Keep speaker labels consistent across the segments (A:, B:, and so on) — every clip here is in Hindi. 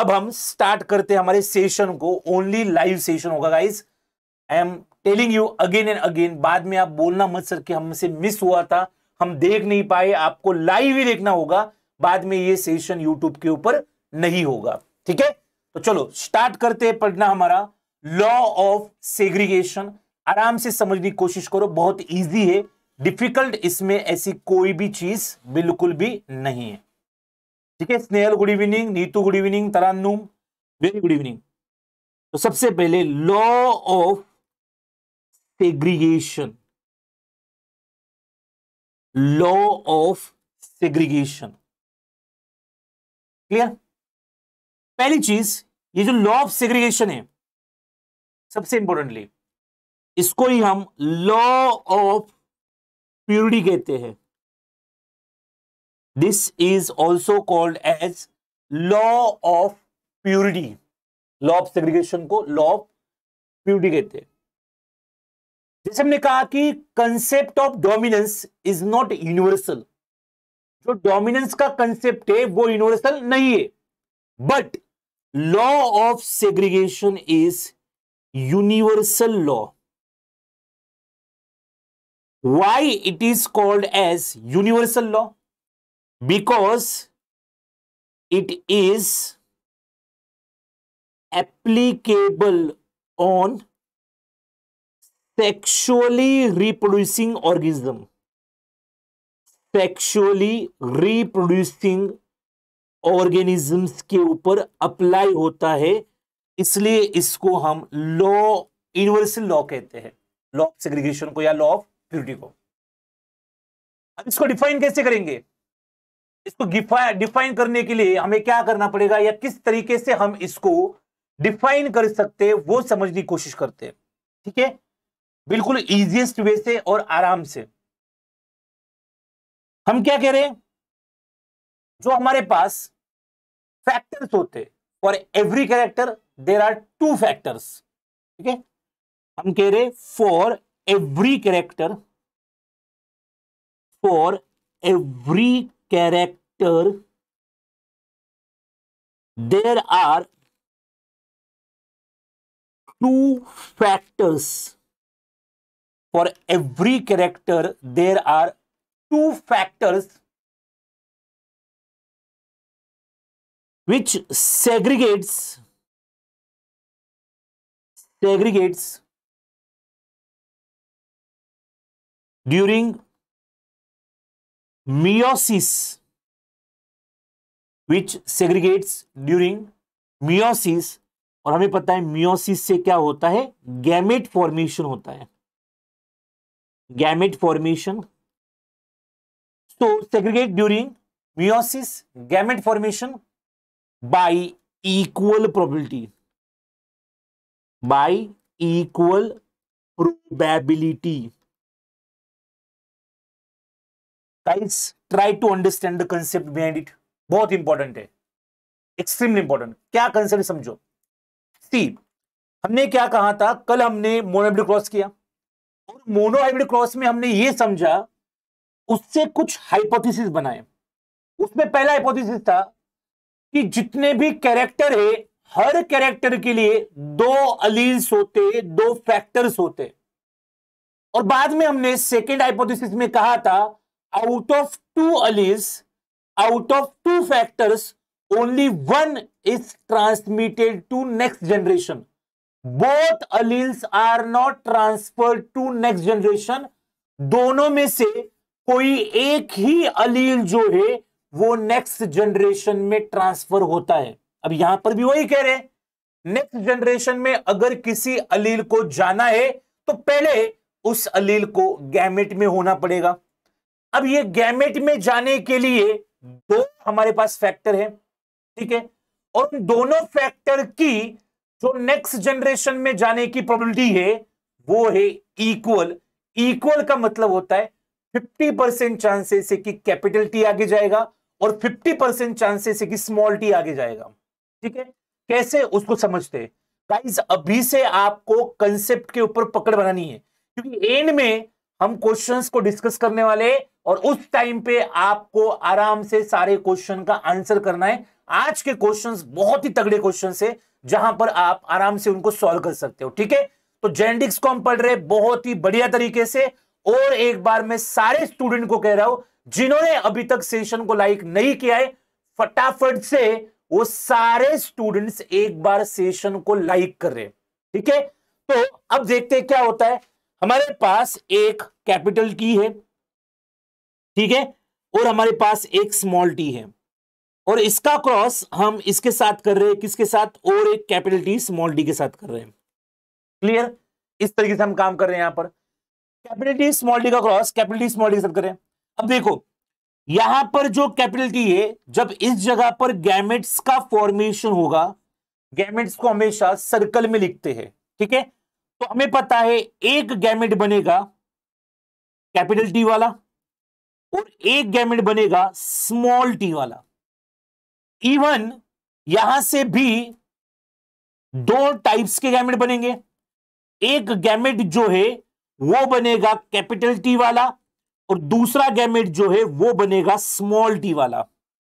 A: अब हम स्टार्ट करते हैं हमारे सेशन को ओनली लाइव सेशन होगा guys I am telling you again and again बाद में आप बोलना मत सर कि हमसे मिस हुआ था हम देख नहीं पाए आपको लाइव ही देखना होगा बाद में ये सेशन यूट्यूब के ऊपर नहीं होगा ठीक है तो चलो स्टार्ट करते हैं पढ़ना हमारा लॉ ऑफ सेग्रीगेशन आराम से समझने की कोशिश करो बहुत इजी है डिफिकल्ट इसमें ऐसी कोई भी चीज बिल्कुल भी नहीं है ठीक है Snehal good evening Neetu good evening Tarannum
B: very good evening तो सबसे पहले law of segregation law of segregation clear पहली चीज ये जो लॉ ऑफ सेग्रीगेशन है सबसे इंपॉर्टेंटली इसको ही हम लॉ ऑफ प्योरिटी कहते हैं this is also called as law of
A: purity law of segregation को लॉ ऑफ प्योरिटी कहते हैं जैसे हमने कहा कि concept of dominance is not universal जो डोमिनेंस का कंसेप्ट है वो यूनिवर्सल नहीं है but law of segregation is universal law
B: why it is called as universal law because it is applicable on sexually reproducing organism
A: sexually reproducing organisms के ऊपर अप्लाई होता है इसलिए इसको हम लॉ यूनिवर्सल लॉ कहते हैं लॉ ऑफ सेग्रीगेशन को या लॉ ऑफ प्यूरिटी को अब इसको डिफाइन कैसे करेंगे इसको डिफाइन करने के लिए हमें क्या करना पड़ेगा या किस तरीके से हम इसको डिफाइन कर सकते हैं वो समझने की कोशिश करते हैं ठीक है
B: बिल्कुल इजिएस्ट वे से और आराम से हम क्या कह रहे हैं जो हमारे पास फैक्टर्स होते
A: for every character there are two factors ठीक है हम कह रहे
B: for every character for every character there are two factors for every character there are two factors which segregates segregates during meiosis which segregates during
A: meiosis और हमें पता है मियोसिस से क्या होता है गैमेट फॉर्मेशन होता
B: है गैमेट फॉर्मेशन तो segregate during meiosis gamete formation by equal probability by equal probability guys try to understand the concept behind it बहुत इंपॉर्टेंट है एक्सट्रीमली इंपॉर्टेंट
A: क्या कंसेप्ट समझो सी हमने क्या कहा था कल हमने मोनोहाइब्रिड क्रॉस किया और मोनोहाइब्रिड क्रॉस में हमने ये समझा उससे कुछ हाइपोथेसिस बनाए उसमें पहला हाइपोथेसिस था कि जितने भी कैरेक्टर है हर कैरेक्टर के लिए दो अलील्स होते दो फैक्टर्स होते और बाद में हमने सेकेंड हाइपोथेसिस में कहा था out of two alleles, out of two factors, only one is transmitted to next generation. Both alleles are not transferred to next generation. दोनों में से कोई एक ही अलील जो है वो नेक्स्ट जनरेशन में ट्रांसफर होता है अब यहां पर भी वही कह रहे हैं नेक्स्ट जनरेशन में अगर किसी अलील को जाना है तो पहले उस अलील को गैमेट में होना पड़ेगा अब ये गैमेट में जाने के लिए दो हमारे पास फैक्टर है ठीक है और उन दोनों फैक्टर की जो नेक्स्ट जनरेशन में जाने की प्रोबेबिलिटी है वो है इक्वल इक्वल का मतलब होता है 50 परसेंट चांसेस है कि कैपिटल टी आगे जाएगा और 50 परसेंट चांसेस है कि स्मॉल टी आगे जाएगा ठीक है कैसे उसको समझते हैं अभी से आपको कंसेप्ट के ऊपर पकड़ बनानी है क्योंकि एंड में हम क्वेश्चंस को डिस्कस करने वाले और उस टाइम पे आपको आराम से सारे क्वेश्चन का आंसर करना है आज के क्वेश्चंस बहुत ही तगड़े क्वेश्चन है जहां पर आप आराम से उनको सॉल्व कर सकते हो ठीक है तो जेनेटिक्स को हम पढ़ रहे बहुत ही बढ़िया तरीके से और एक बार मैं सारे स्टूडेंट को कह रहा हूं जिन्होंने अभी तक सेशन को लाइक नहीं किया है फटाफट से वो सारे स्टूडेंट्स एक बार सेशन को लाइक कर रहे ठीक है तो अब देखते हैं क्या होता है हमारे पास एक कैपिटल की है ठीक है और हमारे पास एक स्मॉल टी है और इसका क्रॉस हम इसके साथ कर रहे हैं किसके साथ और एक कैपिटल टी स्मॉल डी के साथ कर रहे हैं क्लियर इस तरीके से हम काम कर रहे हैं यहां पर कैपिटल टी स्मॉल डी का cross capital T small D के साथ कर रहे हैं अब देखो यहां पर जो कैपिटल टी है जब इस जगह पर गैमेट्स का फॉर्मेशन होगा गैमेट्स को हमेशा सर्कल में लिखते हैं ठीक है तो हमें पता है एक गैमेट बनेगा कैपिटल टी वाला और एक गैमेट बनेगा स्मॉल टी वाला इवन यहां से भी दो टाइप्स के गैमेट बनेंगे एक गैमेट जो है वो बनेगा कैपिटल टी वाला और दूसरा गैमेट जो है वो बनेगा स्मॉल टी वाला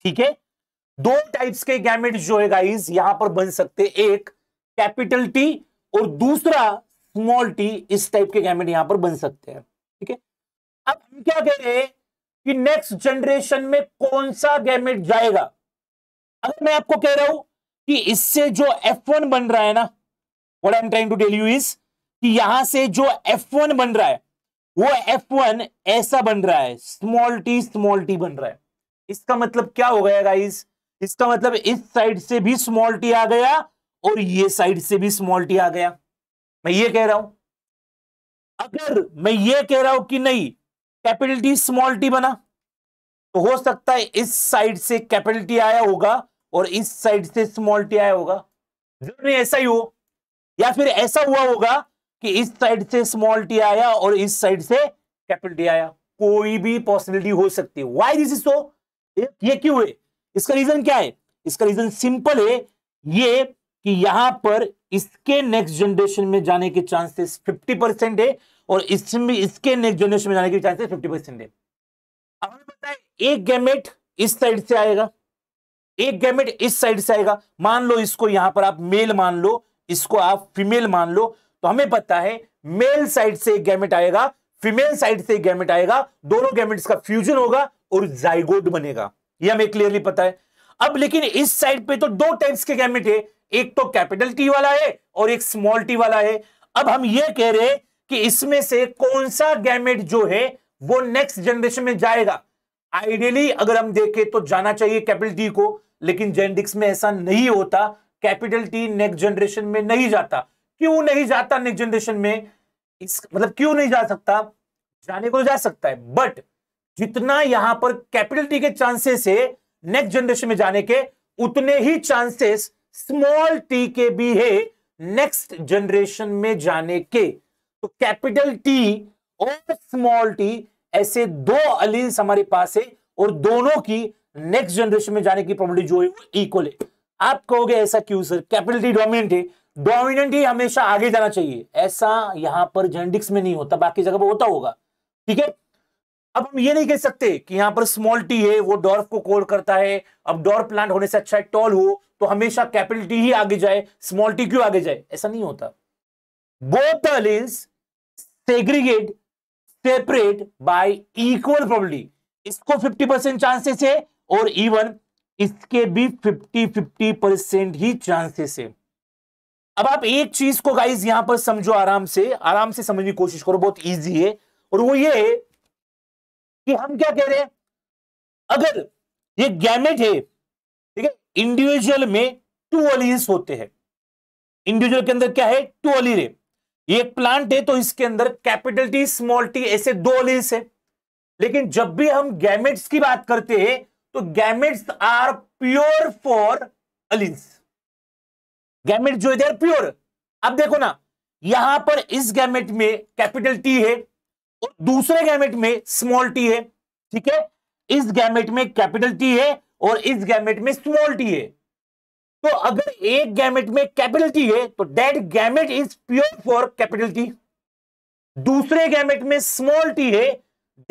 A: ठीक है दो टाइप्स के गैमेट जो है गाइस यहां पर बन सकते एक कैपिटल टी और दूसरा स्मॉल टी इस टाइप के गैमेट यहां पर बन सकते हैं ठीक है अब हम क्या कह रहे हैं कि नेक्स्ट जनरेशन में कौन सा गैमेट जाएगा अगर मैं आपको कह रहा हूं कि इससे जो F1 बन रहा है ना what I am trying to tell you is कि यहां से जो F1 बन रहा है वो F1 ऐसा बन रहा है स्मॉल टी स्मॉल टी बन रहा है इसका मतलब क्या हो गया गाइज इसका मतलब इस साइड से भी स्मॉल टी आ गया और ये साइड से भी स्मॉल टी आ गया मैं ये कह रहा हूं अगर मैं ये कह रहा हूं कि नहीं कैपिटल टी स्मॉल टी बना तो हो सकता है इस साइड से कैपिटल टी आया होगा और इस साइड से स्मॉल टी आया होगा जरूरी ऐसा ही हो या फिर ऐसा हुआ होगा कि इस साइड से स्मॉल टी आया और इस साइड से कैपिटल टी आया कोई भी पॉसिबिलिटी हो सकती है वाई दिस इज सो ये क्यों है इसका रीजन क्या है इसका रीजन सिंपल है ये कि यहां पर इसके नेक्स्ट जनरेशन में जाने के चांसेस 50 परसेंट है और इसमें इसके नेक्स्ट जनरेशन में जाने के चांसेस फिफ्टी परसेंट है अब हमें पता है एक गैमेट इस साइड से आएगा एक गैमेट इस साइड से आएगा मान लो इसको यहां पर आप मेल मान लो इसको आप फीमेल मान लो तो हमें पता है मेल साइड से एक गैमेट आएगा फीमेल साइड से एक गैमेट आएगा दोनों गैमेट्स का फ्यूजन होगा और जाइगोड बनेगा ये हमें क्लियरली पता है अब लेकिन इस साइड पे तो दो टाइप्स के गैमेट है एक तो कैपिटल टी वाला है और एक स्मॉल टी वाला है अब हम ये कह रहे हैं कि इसमें से कौन सा गैमेट जो है वो नेक्स्ट जनरेशन में जाएगा आइडियली अगर हम देखें तो जाना चाहिए कैपिटल टी को लेकिन जेनेटिक्स में ऐसा नहीं होता कैपिटल टी नेक्स्ट जनरेशन में नहीं जाता क्यों नहीं जाता नेक्स्ट जनरेशन में इस मतलब क्यों नहीं जा सकता जाने को जा सकता है बट जितना यहां पर कैपिटल टी के चांसेस है नेक्स्ट जनरेशन में जाने के उतने ही चांसेस स्मॉल टी के भी है नेक्स्ट जनरेशन में जाने के तो कैपिटल टी और स्मॉल टी ऐसे दो अलीन्स हमारे पास है और दोनों की नेक्स्ट जनरेशन में जाने की प्रॉपर्टी जो है वो इक्वल है आप कहोगे ऐसा क्यों सर कैपिटल टी डोमिनेंट है डोमिनेंट ही हमेशा आगे जाना चाहिए ऐसा यहां पर जेनेटिक्स में नहीं होता बाकी जगह पर होता होगा ठीक है अब हम ये नहीं कह सकते कि यहां पर स्मॉल टी है वो डॉर्फ को कोल करता है अब डॉर्फ प्लांट होने से अच्छा है टॉल हो तो हमेशा कैपिटल टी ही आगे जाए स्मॉल टी क्यों आगे जाए ऐसा नहीं होता both alleles segregate separate by equal probability इसको 50 परसेंट चांसेस है और इवन इसके भी 50 50 परसेंट ही चांसेस है अब आप एक चीज को गाइज यहां पर समझो आराम से आराम से समझने की कोशिश करो बहुत इजी है और वो ये कि हम क्या कह रहे हैं अगर ये गैमेट है ठीक है इंडिविजुअल में टू अलीस होते हैं इंडिविजुअल के अंदर क्या है टू अलीर है ये एक प्लांट है तो इसके अंदर कैपिटल टी स्मॉल टी ऐसे दो लील्स है लेकिन जब भी हम गैमेट्स की बात करते हैं तो gametes are pure for alleles gamete जो है प्योर अब देखो ना यहां पर इस गैमेट में कैपिटल टी है और दूसरे गैमेट में स्मॉल टी है ठीक है इस गैमेट में कैपिटल टी है और इस गैमेट में स्मॉल टी है तो अगर एक गैमेट में कैपिटल टी है तो that gamete is pure for capital T दूसरे गैमेट में स्मॉल टी है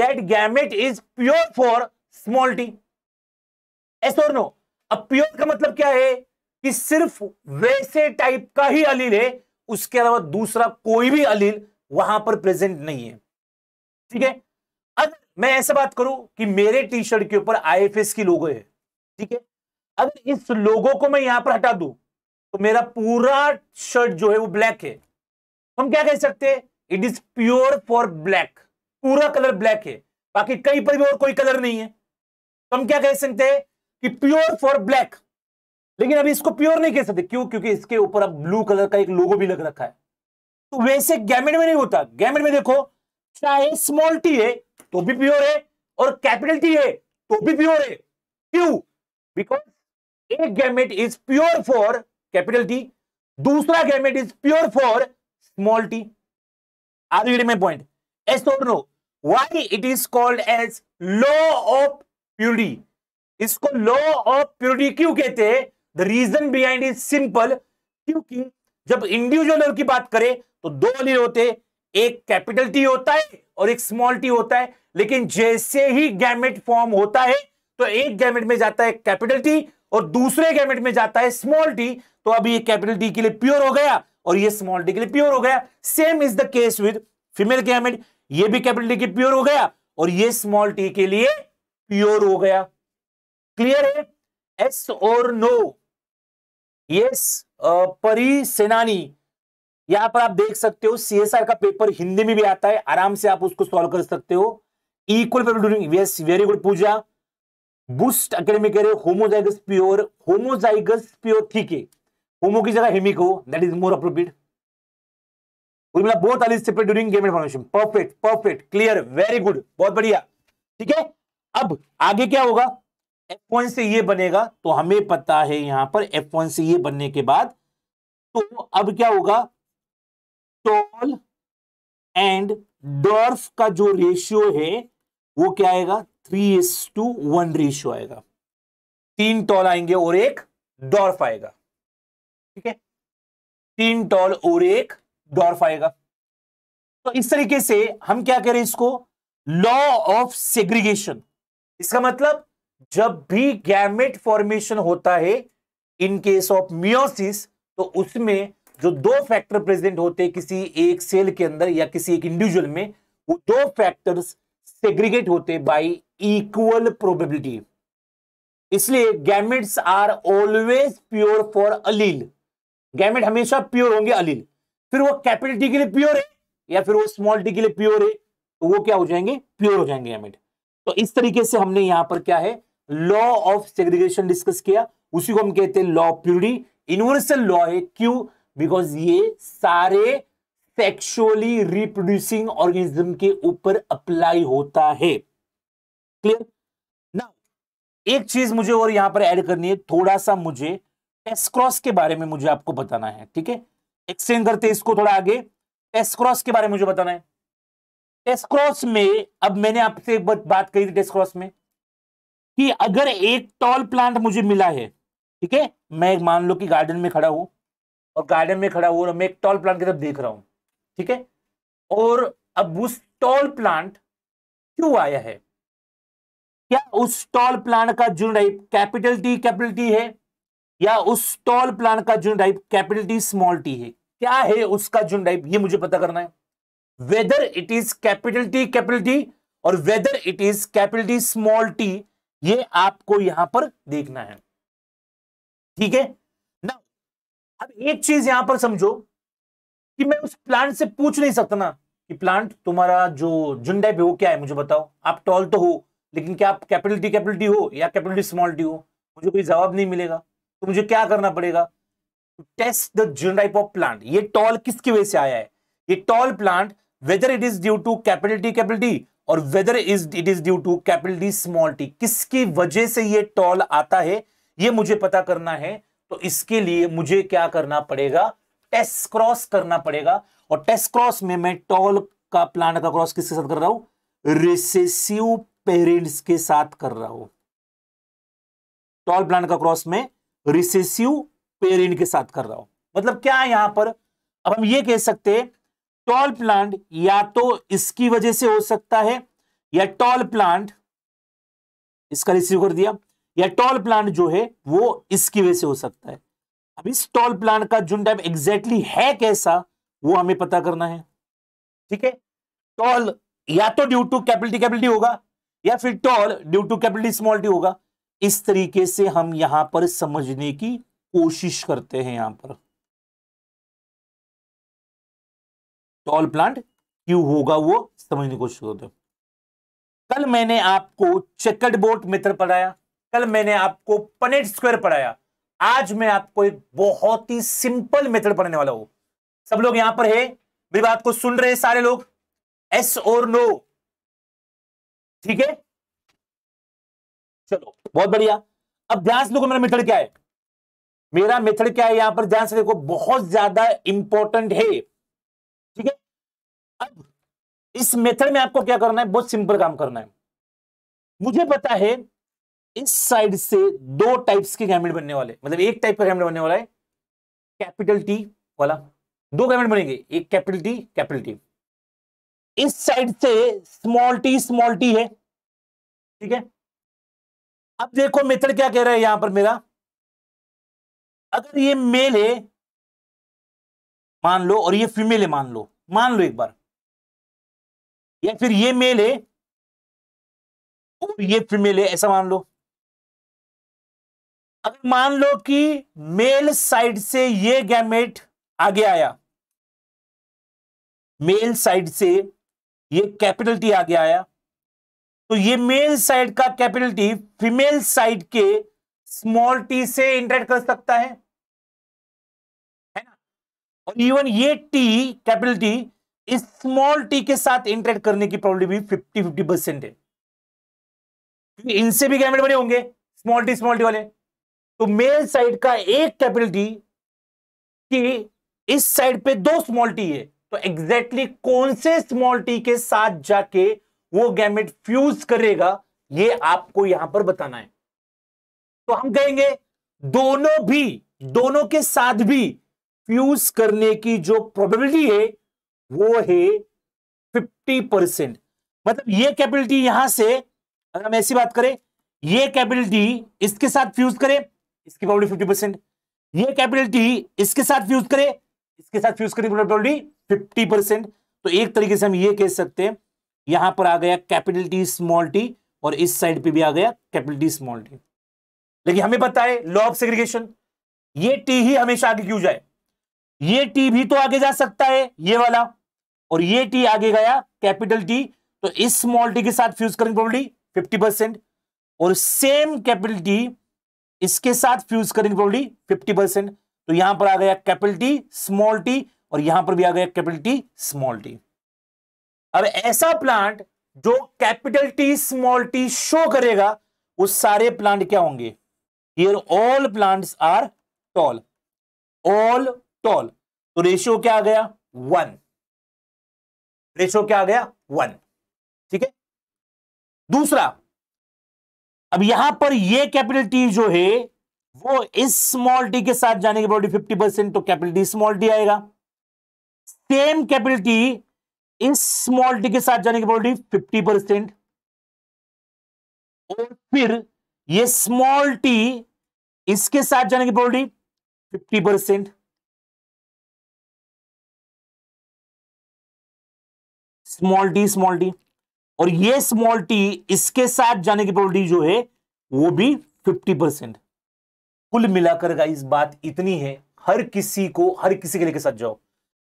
A: that gamete is pure for small T yes और नो अब प्योर का मतलब क्या है कि सिर्फ वैसे टाइप का ही अलील है उसके अलावा दूसरा कोई भी अलील वहां पर प्रेजेंट नहीं है ठीक है अब मैं ऐसा बात करूं कि मेरे टी शर्ट के ऊपर आई की लोगो है ठीक है अगर इस लोगों को मैं यहां पर हटा दू तो मेरा पूरा शर्ट जो है वो ब्लैक है हम क्या कह सकते हैं it is pure for black पूरा कलर ब्लैक है बाकी कहीं पर भी और कोई कलर नहीं है तो हम क्या कह सकते हैं कि प्योर फॉर ब्लैक लेकिन अभी इसको प्योर नहीं कह सकते क्यों क्योंकि इसके ऊपर अब ब्लू कलर का एक लोगो भी लग रखा है तो वैसे गैमेट में नहीं होता गैमेट में देखो चाहे स्मॉल टी है तो भी प्योर है और कैपिटल टी है तो भी प्योर है क्यों बिकॉज एक gamete is pure for capital T दूसरा gamete is pure for small T are you my point yes और no why it is called as law of purity इसको लॉ ऑफ प्योरिटी क्यों कहते हैं the reason behind is simple क्योंकि जब इंडिविजुअल लेवल की बात करें तो दो लीड होते एक कैपिटल टी होता है और एक स्मॉल टी होता है लेकिन जैसे ही गैमेट फॉर्म होता है तो एक गैमेट में जाता है कैपिटल टी और दूसरे गैमेट में जाता है स्मॉल टी तो अब ये कैपिटल टी के लिए प्योर हो गया और ये स्मॉल टी के लिए प्योर हो गया same is the case with female gamete ये भी कैपिटल टी के प्योर हो गया और ये स्मॉल टी के लिए प्योर हो गया क्लियर है एस और नो यस परी सेनानी यहां पर आप देख सकते हो सीएसआर का पेपर हिंदी में भी आता है आराम से आप उसको सॉल्व कर सकते हो equal paper during very good Pooja boost academy कह रहे होमोजाइगस प्योर होमोजाइगस प्योर ठीक है होमो की जगह हेमिक हो that is more appropriate Urmila both are separate during gamete formation perfect perfect clear very good बहुत बढ़िया ठीक है अब आगे क्या होगा F1 से ये बनेगा तो हमें पता है यहां पर F1 से ये बनने के बाद तो अब क्या होगा टॉल एंड डॉर्फ का जो रेशियो है वो क्या आएगा three is to one ratio आएगा तीन टॉल आएंगे और एक डॉर्फ आएगा ठीक है तीन टॉल और एक डॉर्फ आएगा तो इस तरीके से हम क्या करें इसको लॉ ऑफ सेग्रीगेशन इसका मतलब जब भी गैमेट फॉर्मेशन होता है इन केस ऑफ मियोसिस तो उसमें जो दो फैक्टर प्रेजेंट होते हैं किसी एक सेल के अंदर या किसी एक इंडिविजुअल में वो दो फैक्टर्स सेग्रीगेट होते बाई इक्वल प्रोबेबिलिटी इसलिए gametes are always pure for allele gamete हमेशा प्योर होंगे अलील फिर वो कैपिटल टी के लिए प्योर है या फिर वो स्मॉल टी के लिए प्योर है तो वो क्या हो जाएंगे प्योर हो जाएंगे गैमेट तो इस तरीके से हमने यहां पर क्या है लॉ ऑफ सेग्रीगेशन डिस्कस किया उसी को हम कहते हैं law of purity universal law है क्यों बिकॉज ये सारे सेक्सुअली रिप्रोड्यूसिंग ऑर्गेनिज्म के ऊपर अप्लाई होता है क्लियर ना एक चीज मुझे और यहां पर ऐड करनी है थोड़ा सा मुझे टेस्क्रॉस के बारे में मुझे आपको बताना है ठीक है एक्सटेंड करते इसको थोड़ा आगे टेस्क्रॉस के बारे में मुझे बताना है टेस्क्रॉस में अब मैंने आपसे एक बात कही थी टेस्क्रॉस में कि अगर एक टॉल प्लांट मुझे मिला है ठीक है मैं मान लो कि गार्डन में खड़ा हूं और गार्डन में खड़ा हूं और मैं एक टॉल प्लांट की तरफ देख रहा हूं ठीक है और अब उस टॉल प्लांट क्यों आया है क्या उस टॉल प्लांट का type capital T capital T है या उस टॉल प्लांट का type capital T small T है क्या है उसका टाइप ये मुझे पता करना है whether it is capital T capital T और whether it is capital T small T ये आपको यहां पर देखना है ठीक है ना अब एक चीज यहां पर समझो कि मैं उस प्लांट से पूछ नहीं सकता ना कि प्लांट तुम्हारा जो जुंडा है वो क्या है मुझे बताओ आप टॉल तो हो लेकिन क्या आप कैपिटल टी कैपिटल टी हो या कैपिटल टी स्मॉल टी हो मुझे कोई जवाब नहीं मिलेगा तो मुझे क्या करना पड़ेगा test the genotype of plant ये टॉल किसकी वजह से आया है ये tall plant whether it is due to capital T capital T और whether is it is due to capital D small T किसकी वजह से ये टॉल आता है ये मुझे पता करना है तो इसके लिए मुझे क्या करना पड़ेगा टेस्ट क्रॉस करना पड़ेगा और टेस्ट क्रॉस में मैं टॉल का प्लांट का क्रॉस किसके साथ कर रहा हूं रिसेसिव पेरेंट्स के साथ कर रहा हूं टॉल प्लांट का क्रॉस में रिसेसिव पेरेंट के साथ कर रहा हूं मतलब क्या है यहां पर अब हम ये कह सकते हैं टॉल प्लांट या तो इसकी वजह से हो सकता है या टॉल प्लांट इसका रिसीव कर दिया या टॉल प्लांट जो है वो इसकी वजह से हो सकता है अब इस टॉल प्लान का जून टाइम एग्जैक्टली है कैसा वो हमें पता करना है ठीक है टॉल या तो ड्यू टू कैपिलिटी कैपिलिटी होगा या फिर tall due to capital T small T होगा इस तरीके से हम यहां पर समझने की कोशिश करते हैं यहां
B: पर टॉल प्लांट क्यों होगा वो समझने की कोशिश करते हैं कल मैंने आपको चेकट बोर्ड
A: मित्र पढ़ाया कल मैंने आपको पनेट स्क्वायर पढ़ाया आज मैं आपको एक बहुत ही सिंपल मेथड पढ़ने वाला हूं सब लोग यहां पर है मेरी बात को सुन रहे हैं सारे लोग
B: एस और नो ठीक है चलो बहुत बढ़िया अब ध्यान से देखो मेरा मेथड क्या है मेरा मेथड क्या है यहां पर
A: ध्यान से देखो बहुत ज्यादा इंपॉर्टेंट है ठीक है अब इस मेथड में आपको क्या करना है बहुत सिंपल काम करना है मुझे पता है इस साइड से दो टाइप्स के गैमेट बनने वाले मतलब एक टाइप का गैमेट बनने वाला है कैपिटल टी वाला दो गैमेट बनेंगे एक कैपिटल टी कैपिटल टी
B: इस साइड से स्मॉल टी स्मॉल टी है ठीक है अब देखो मेथड क्या कह रहा है यहां पर मेरा अगर ये मेल है मान लो और ये फीमेल है मान लो मान लो एक बार या फिर ये मेल है और ये फीमेल है ऐसा मान लो अगर मान लो कि मेल साइड से ये गैमेट आगे आया मेल साइड से
A: ये कैपिटल टी आगे आया तो ये मेल साइड का कैपिटल टी फीमेल साइड के स्मॉल टी से इंटरेक्ट कर सकता है है ना और इवन ये टी कैपिटल टी इस स्मॉल टी के साथ इंटरेक्ट करने की प्रॉब्लम भी फिफ्टी फिफ्टी परसेंट है क्योंकि इनसे भी गैमेट बने होंगे स्मॉल टी स्मॉल टी वाले तो मेल साइड का एक कैपिटल टी की इस साइड पे दो स्मॉल टी है तो एग्जैक्टली exactly कौन से स्मॉल टी के साथ जाके वो गैमेट फ्यूज करेगा ये आपको यहां पर बताना है तो हम कहेंगे दोनों भी दोनों के साथ भी फ्यूज करने की जो प्रोबेबिलिटी है वो है 50 परसेंट मतलब ये कैपिलिटी यहां से अगर हम ऐसी बात करें ये कैपिलिटी इसके साथ फ्यूज करें इसकी प्रोबेबिलिटी फिफ्टी परसेंट ये कैपिटल टी इसके साथ फ्यूज करे इसके साथ फ्यूज करने की फिफ्टी परसेंट तो एक तरीके से हम ये कह सकते हैं यहां पर आ गया कैपिटल टी स्मॉल टी और इस साइड पे भी आ गया कैपिटल टी स्मॉल टी लेकिन हमें पता है लॉ ऑफ सेग्रीगेशन ये टी ही हमेशा आगे क्यों जाए ये टी भी तो आगे जा सकता है ये वाला और ये टी आगे गया कैपिटल टी तो इस स्मॉल टी के साथ फ्यूज करने की प्रोबेबिलिटी फिफ्टी परसेंट और सेम कैपिटल टी इसके साथ फ्यूज करेंगे प्रॉपर्टी फिफ्टी परसेंट तो यहां पर आ गया कैपिटल टी स्मॉल टी और यहां पर भी आ गया कैपिटल टी स्मॉल टी अब ऐसा प्लांट जो capital T small T show करेगा उस सारे प्लांट क्या होंगे here all plants are tall
B: all tall तो रेशियो क्या आ गया वन रेशियो क्या आ गया वन ठीक है दूसरा अब
A: यहां पर ये कैपिटल टी जो है वो इस स्मॉल टी के साथ जाने के बाद फिफ्टी परसेंट तो कैपिटल टी स्मॉल टी आएगा सेम कैपिटल टी इस स्मॉल टी के साथ जाने के बाद फिफ्टी परसेंट और फिर
B: ये स्मॉल टी इसके साथ जाने की probability fifty percent small T small T और ये स्मॉल टी इसके साथ जाने की प्रोबेबिलिटी जो है
A: वो भी फिफ्टी परसेंट कुल मिलाकर गाइस बात इतनी है हर किसी को हर किसी के लेके साथ जाओ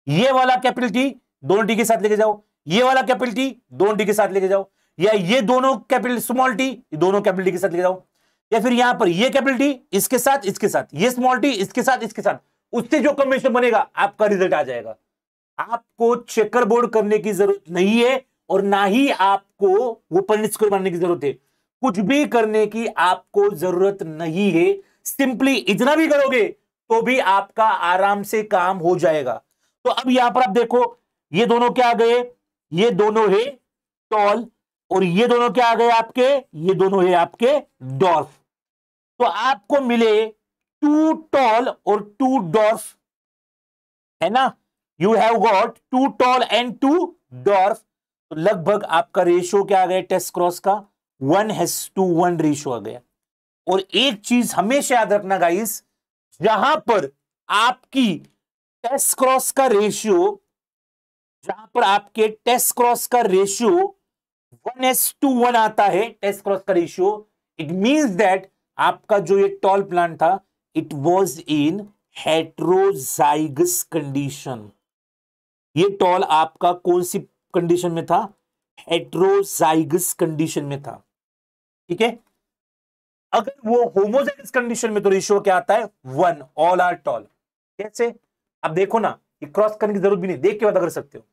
A: ये वाला कैपिटल टी दोनों टी के साथ लेके जाओ ये वाला कैपिटल टी दोनों टी के साथ लेके जाओ या ये दोनों कैपिटल स्मॉल टी दोनों कैपिटल टी के साथ लेके जाओ या फिर यहां पर ये कैपिटल टी इसके साथ इसके साथ ये स्मॉल टी इसके साथ इसके साथ उससे जो कम्बिनेशन बनेगा आपका रिजल्ट आ जाएगा आपको चेकर बोर्ड करने की जरूरत नहीं है और ना ही आपको वो पंडित स्कूल बनने की जरूरत है कुछ भी करने की आपको जरूरत नहीं है सिंपली इतना भी करोगे तो भी आपका आराम से काम हो जाएगा तो अब यहां पर आप देखो ये दोनों क्या आ गए ये दोनों है टॉल और ये दोनों क्या आ गए आपके ये दोनों है आपके डॉर्फ तो आपको मिले टू टॉल और टू डॉर्फ है ना you have got two tall and two dwarf तो लगभग आपका रेशियो क्या आ गया टेस्ट क्रॉस का one is to one ratio आ गया और एक चीज हमेशा याद रखना गाइस जहां पर आपकी टेस्ट क्रॉस का रेशियो जहां पर आपके टेस्ट क्रॉस का ratio one is to one आता है टेस्ट क्रॉस का रेशियो इट मींस दैट आपका जो ये टॉल प्लांट था it was in heterozygous condition ये टॉल आपका कौन सी कंडीशन में था हेट्रोजाइगस कंडीशन में था ठीक है अगर वो होमोजाइगस कंडीशन में तो रेशियो क्या आता है वन ऑल आर टॉल कैसे अब देखो ना ये क्रॉस करने की जरूरत भी नहीं देख के पता कर सकते हो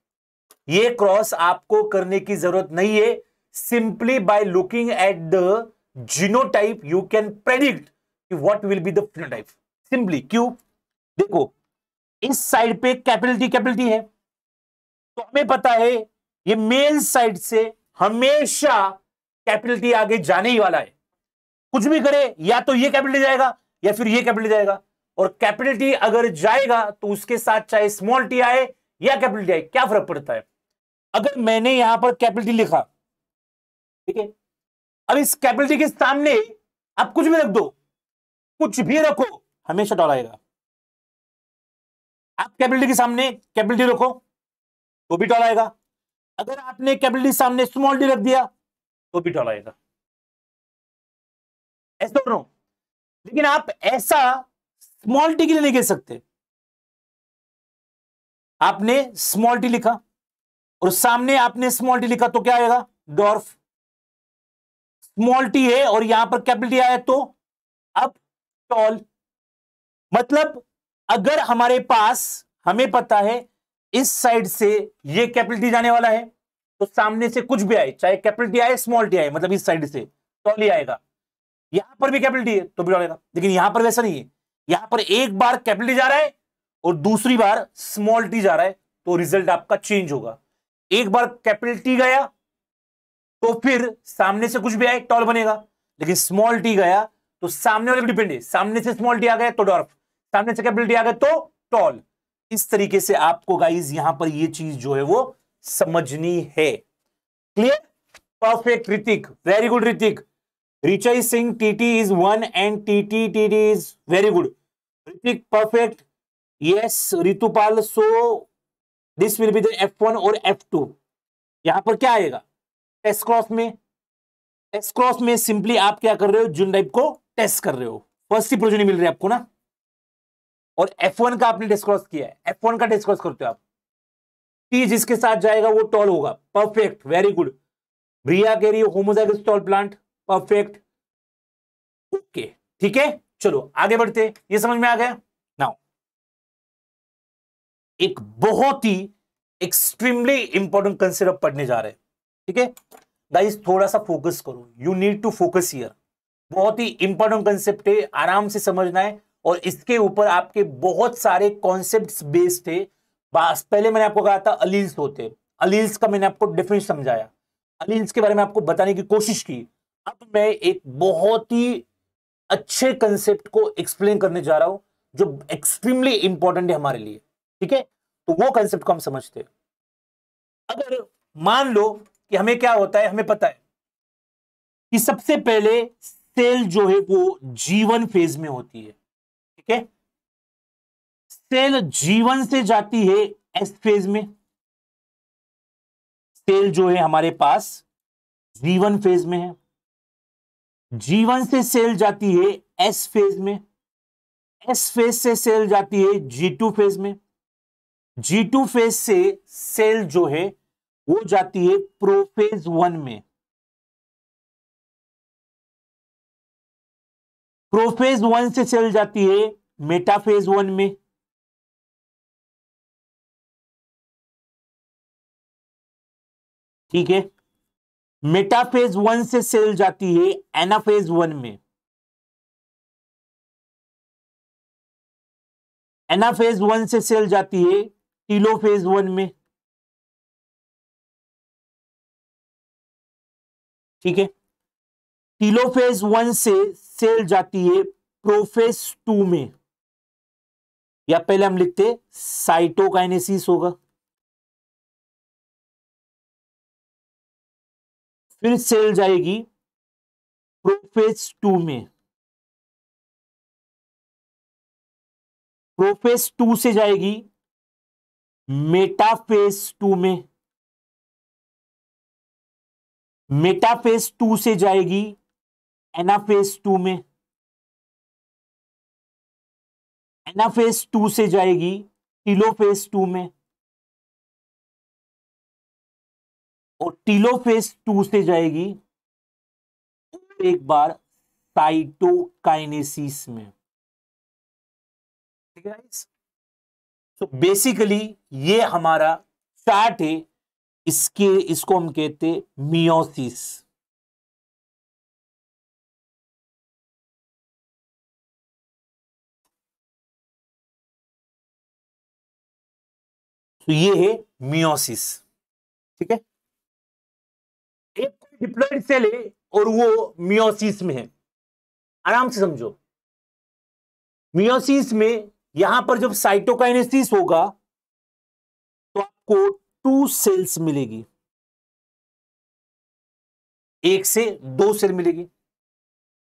A: ये क्रॉस आपको करने की जरूरत नहीं है simply by looking at the genotype you can predict what will be the phenotype simply क्यों देखो इस साइड पे कैपिटल टी है तो हमें पता है ये मेन साइड से हमेशा कैपिटल टी आगे जाने ही वाला है कुछ भी करे या तो ये कैपिटल जाएगा या फिर ये कैपिटल जाएगा और कैपिटल टी अगर जाएगा तो उसके साथ चाहे स्मॉल टी आए या कैपिटल टी आए क्या फर्क पड़ता है अगर मैंने यहां पर कैपिटल टी लिखा ठीक है अब इस कैपिटल टी के सामने
B: आप कुछ भी रख दो कुछ भी रखो हमेशा डॉलर आएगा आप कैपिटल टी के सामने कैपिटल टी रखो तो भी डॉलर आएगा अगर आपने कैपिटल डी सामने स्मॉल डी रख दिया तो भी डॉल आएगा ऐसा दोनों लेकिन आप ऐसा स्मॉल टी के लिए नहीं कह सकते आपने स्मॉल टी लिखा और सामने आपने स्मॉल टी लिखा तो क्या आएगा डॉर्फ स्मॉल टी है और यहां पर
A: कैपिटल टी आया तो अब टॉल मतलब अगर हमारे पास हमें पता है इस साइड से ये कैपिटल टी जाने वाला है तो सामने से कुछ भी आए चाहे कैपिटल टी आए स्मॉल टी आए मतलब इस साइड से डॉली तो आएगा यहां पर भी कैपिटल टी है तो भी डॉलेगा लेकिन यहां पर वैसा नहीं है यहां पर एक बार कैपिटल टी जा रहा है और दूसरी बार स्मॉल टी जा रहा है तो रिजल्ट आपका चेंज होगा एक बार कैपिटल टी गया तो फिर सामने से कुछ भी आए टॉल बनेगा लेकिन स्मॉल टी गया तो सामने वाले डिपेंड है सामने से स्मॉल टी आ गया तो डॉर्फ सामने से कैपिटल टी आ गया तो टॉल इस तरीके से आपको गाइज यहां पर यह चीज जो है वो समझनी है clear perfect Hrithik very good Hrithik रिचय Singh TT is one and TT TT is very good Hrithik perfect yes Ritupal so this will be the F one और एफ टू यहां पर क्या आएगा टेस्ट क्रॉस में टेस्ट क्रॉस में सिंपली आप क्या कर रहे हो जून टाइप को टेस्ट कर रहे हो फर्स्ट ही प्रोजनी मिल रही है आपको ना और F1 का आपने डिस्क्रॉस किया है F1 का डिस्कॉस करते हो आप टी जिसके साथ जाएगा वो टॉल होगा परफेक्ट वेरी गुड ब्रिया कह रही है homozygous tall plant perfect
B: okay ठीक है चलो आगे बढ़ते ये समझ में आ गया नाउ एक बहुत ही एक्सट्रीमली इंपॉर्टेंट कंसेप्ट
A: पढ़ने जा रहे हैं ठीक है गाइस थोड़ा सा फोकस करो you need to focus here बहुत ही इंपॉर्टेंट कंसेप्ट है आराम से समझना है और इसके ऊपर आपके बहुत सारे कॉन्सेप्ट बेस्ड थे पहले मैंने आपको कहा था अलील्स होते अलील्स का मैंने आपको डिफरेंस समझाया अलील्स के बारे में आपको बताने की कोशिश की अब मैं एक बहुत ही अच्छे कंसेप्ट को एक्सप्लेन करने जा रहा हूं जो एक्सट्रीमली इंपॉर्टेंट है हमारे लिए ठीक है तो वो कंसेप्ट को हम समझते अगर मान लो कि हमें क्या होता है हमें पता है कि सबसे पहले सेल जो है वो जीवन फेज में होती है ठीक है सेल जीवन से जाती है एस फेज में सेल जो है हमारे पास जीवन फेज में है जीवन से सेल जाती है एस फेज में एस फेज से सेल जाती है जी
B: टू फेज में जी टू फेज से सेल जो है वो जाती है प्रोफेज वन में प्रोफेज वन से चल जाती है मेटाफेज वन में ठीक है मेटाफेज वन से सेल जाती है एनाफेज वन में एनाफेज वन से सेल जाती है टीलोफेज वन में ठीक है टीलोफेज वन से सेल जाती है प्रोफेज टू में या पहले हम लिखते साइटोकाइनेसिस होगा फिर सेल जाएगी प्रोफेज टू में प्रोफेज टू से जाएगी मेटाफेज टू में मेटाफेज टू से जाएगी एनाफेज टू में एनाफेज टू से जाएगी टीलोफेज टू में और टीलोफेज टू से जाएगी एक बार साइटोकाइनेसिस में ठीक है तो बेसिकली ये हमारा चार्ट है इसके इसको हम कहते मियोसिस तो ये है मियोसिस ठीक है एक डिप्लॉइड सेल है और वो मियोसिस में है आराम से समझो मियोसिस में यहां पर जब साइटोकाइनेसिस होगा तो आपको टू सेल्स मिलेगी एक से दो सेल मिलेगी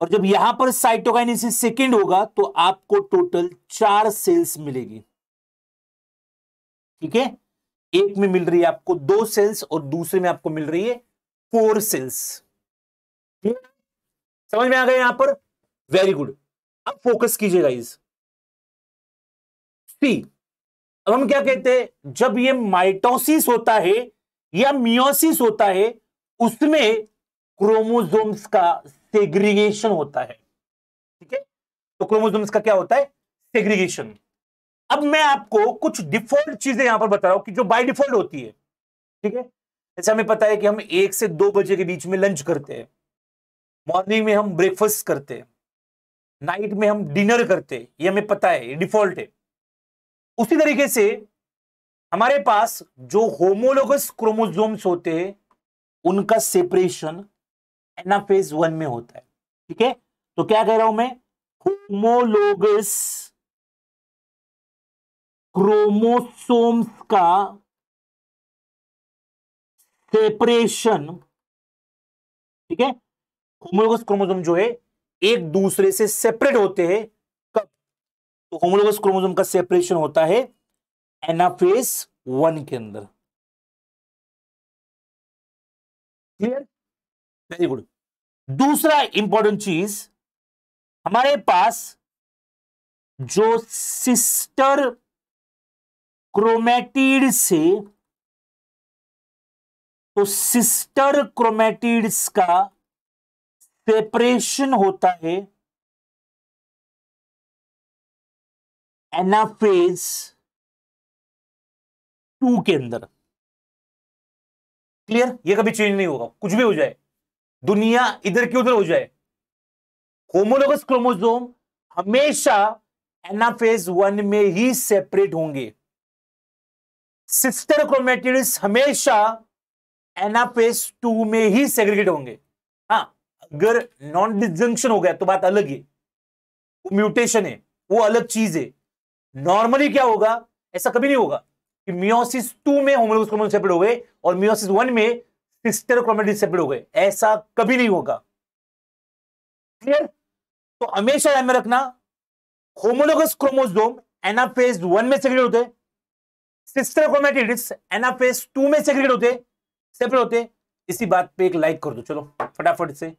B: और
A: जब यहां पर साइटोकाइनेसिस सेकेंड होगा तो आपको टोटल चार सेल्स मिलेगी ठीक है एक में मिल रही है आपको दो सेल्स और दूसरे
B: में आपको मिल रही है फोर सेल्स ठीक समझ में आ गया यहां पर वेरी गुड अब फोकस कीजिए गाइज सी
A: अब हम क्या कहते हैं जब ये माइटोसिस होता है या मियोसिस होता है उसमें क्रोमोसोम्स का सेग्रीगेशन होता है ठीक है तो क्रोमोसोम्स का क्या होता है सेग्रीगेशन अब मैं आपको कुछ डिफॉल्ट चीजें यहां पर बता रहा हूं कि जो बाय डिफॉल्ट होती है ठीक है जैसे हमें पता है कि हम एक से दो बजे के बीच में लंच करते हैं मॉर्निंग में हम ब्रेकफास्ट करते हैं नाइट में हम डिनर करते हैं ये हमें पता है डिफॉल्ट है उसी तरीके से हमारे पास जो होमोलोगस क्रोमोजोम्स होते हैं उनका सेपरेशन एनाफेज वन में होता है ठीक है
B: तो क्या कह रहा हूं मैं होमोलोगस क्रोमोसोम्स का सेपरेशन ठीक है होमोलोगस क्रोमोसोम जो है
A: एक दूसरे से सेपरेट होते हैं कब तो होमोलोगस क्रोमोसोम का सेपरेशन होता
B: है एनाफेस वन के अंदर क्लियर वेरी गुड दूसरा इंपॉर्टेंट चीज हमारे पास जो सिस्टर क्रोमेटिड से तो सिस्टर क्रोमेटिड्स का सेपरेशन होता है एनाफेज टू के अंदर क्लियर ये कभी चेंज नहीं होगा कुछ भी हो जाए दुनिया इधर की उधर हो जाए
A: होमोलोगस क्रोमोजोम हमेशा एनाफेज वन में ही सेपरेट होंगे सिस्टर क्रोमेटिड्स हमेशा एनाफेस टू में ही सेग्रीगेट होंगे हाँ अगर नॉन डिजंक्शन हो गया तो बात अलग है वो म्यूटेशन है वो अलग चीज है नॉर्मली क्या होगा ऐसा कभी नहीं होगा कि मियोसिस टू में होमोलोगस क्रोमोसोम सेपरेट हो गए और मियोसिस वन में सिस्टर क्रोमेटिड सेपरेट हो गए ऐसा कभी नहीं होगा क्लियर तो हमेशा ध्यान में रखना होमोलोगस क्रोमोसोम एनाफेज वन में सेग्रीगेट होते हैं सिस्टर क्रोमेटिड्स एनाफेस टू में होते सेपरेट होते इसी बात पे एक लाइक कर दो चलो फटाफट से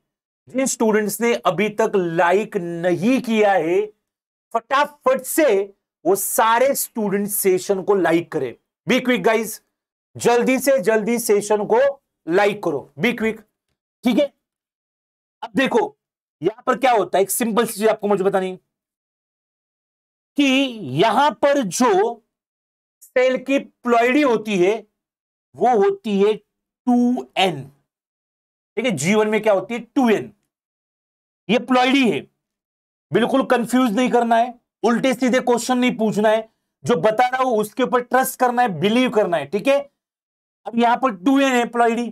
A: जिन स्टूडेंट्स ने अभी तक लाइक नहीं किया है फटाफट से वो सारे स्टूडेंट सेशन को लाइक करें बी क्विक गाइज जल्दी से जल्दी सेशन को लाइक करो बी क्विक ठीक है अब देखो यहां पर क्या होता है एक सिंपल चीज आपको मुझे बतानी कि यहां पर जो टेल की प्लॉइडी होती है वो होती है टू एन ठीक है जीवन में क्या होती है टू एन ये प्लॉइडी है बिल्कुल कंफ्यूज नहीं करना है उल्टे सीधे क्वेश्चन नहीं पूछना है जो बता रहा हो उसके ऊपर ट्रस्ट करना है बिलीव करना है ठीक है अब यहां पर टू एन है प्लॉइडी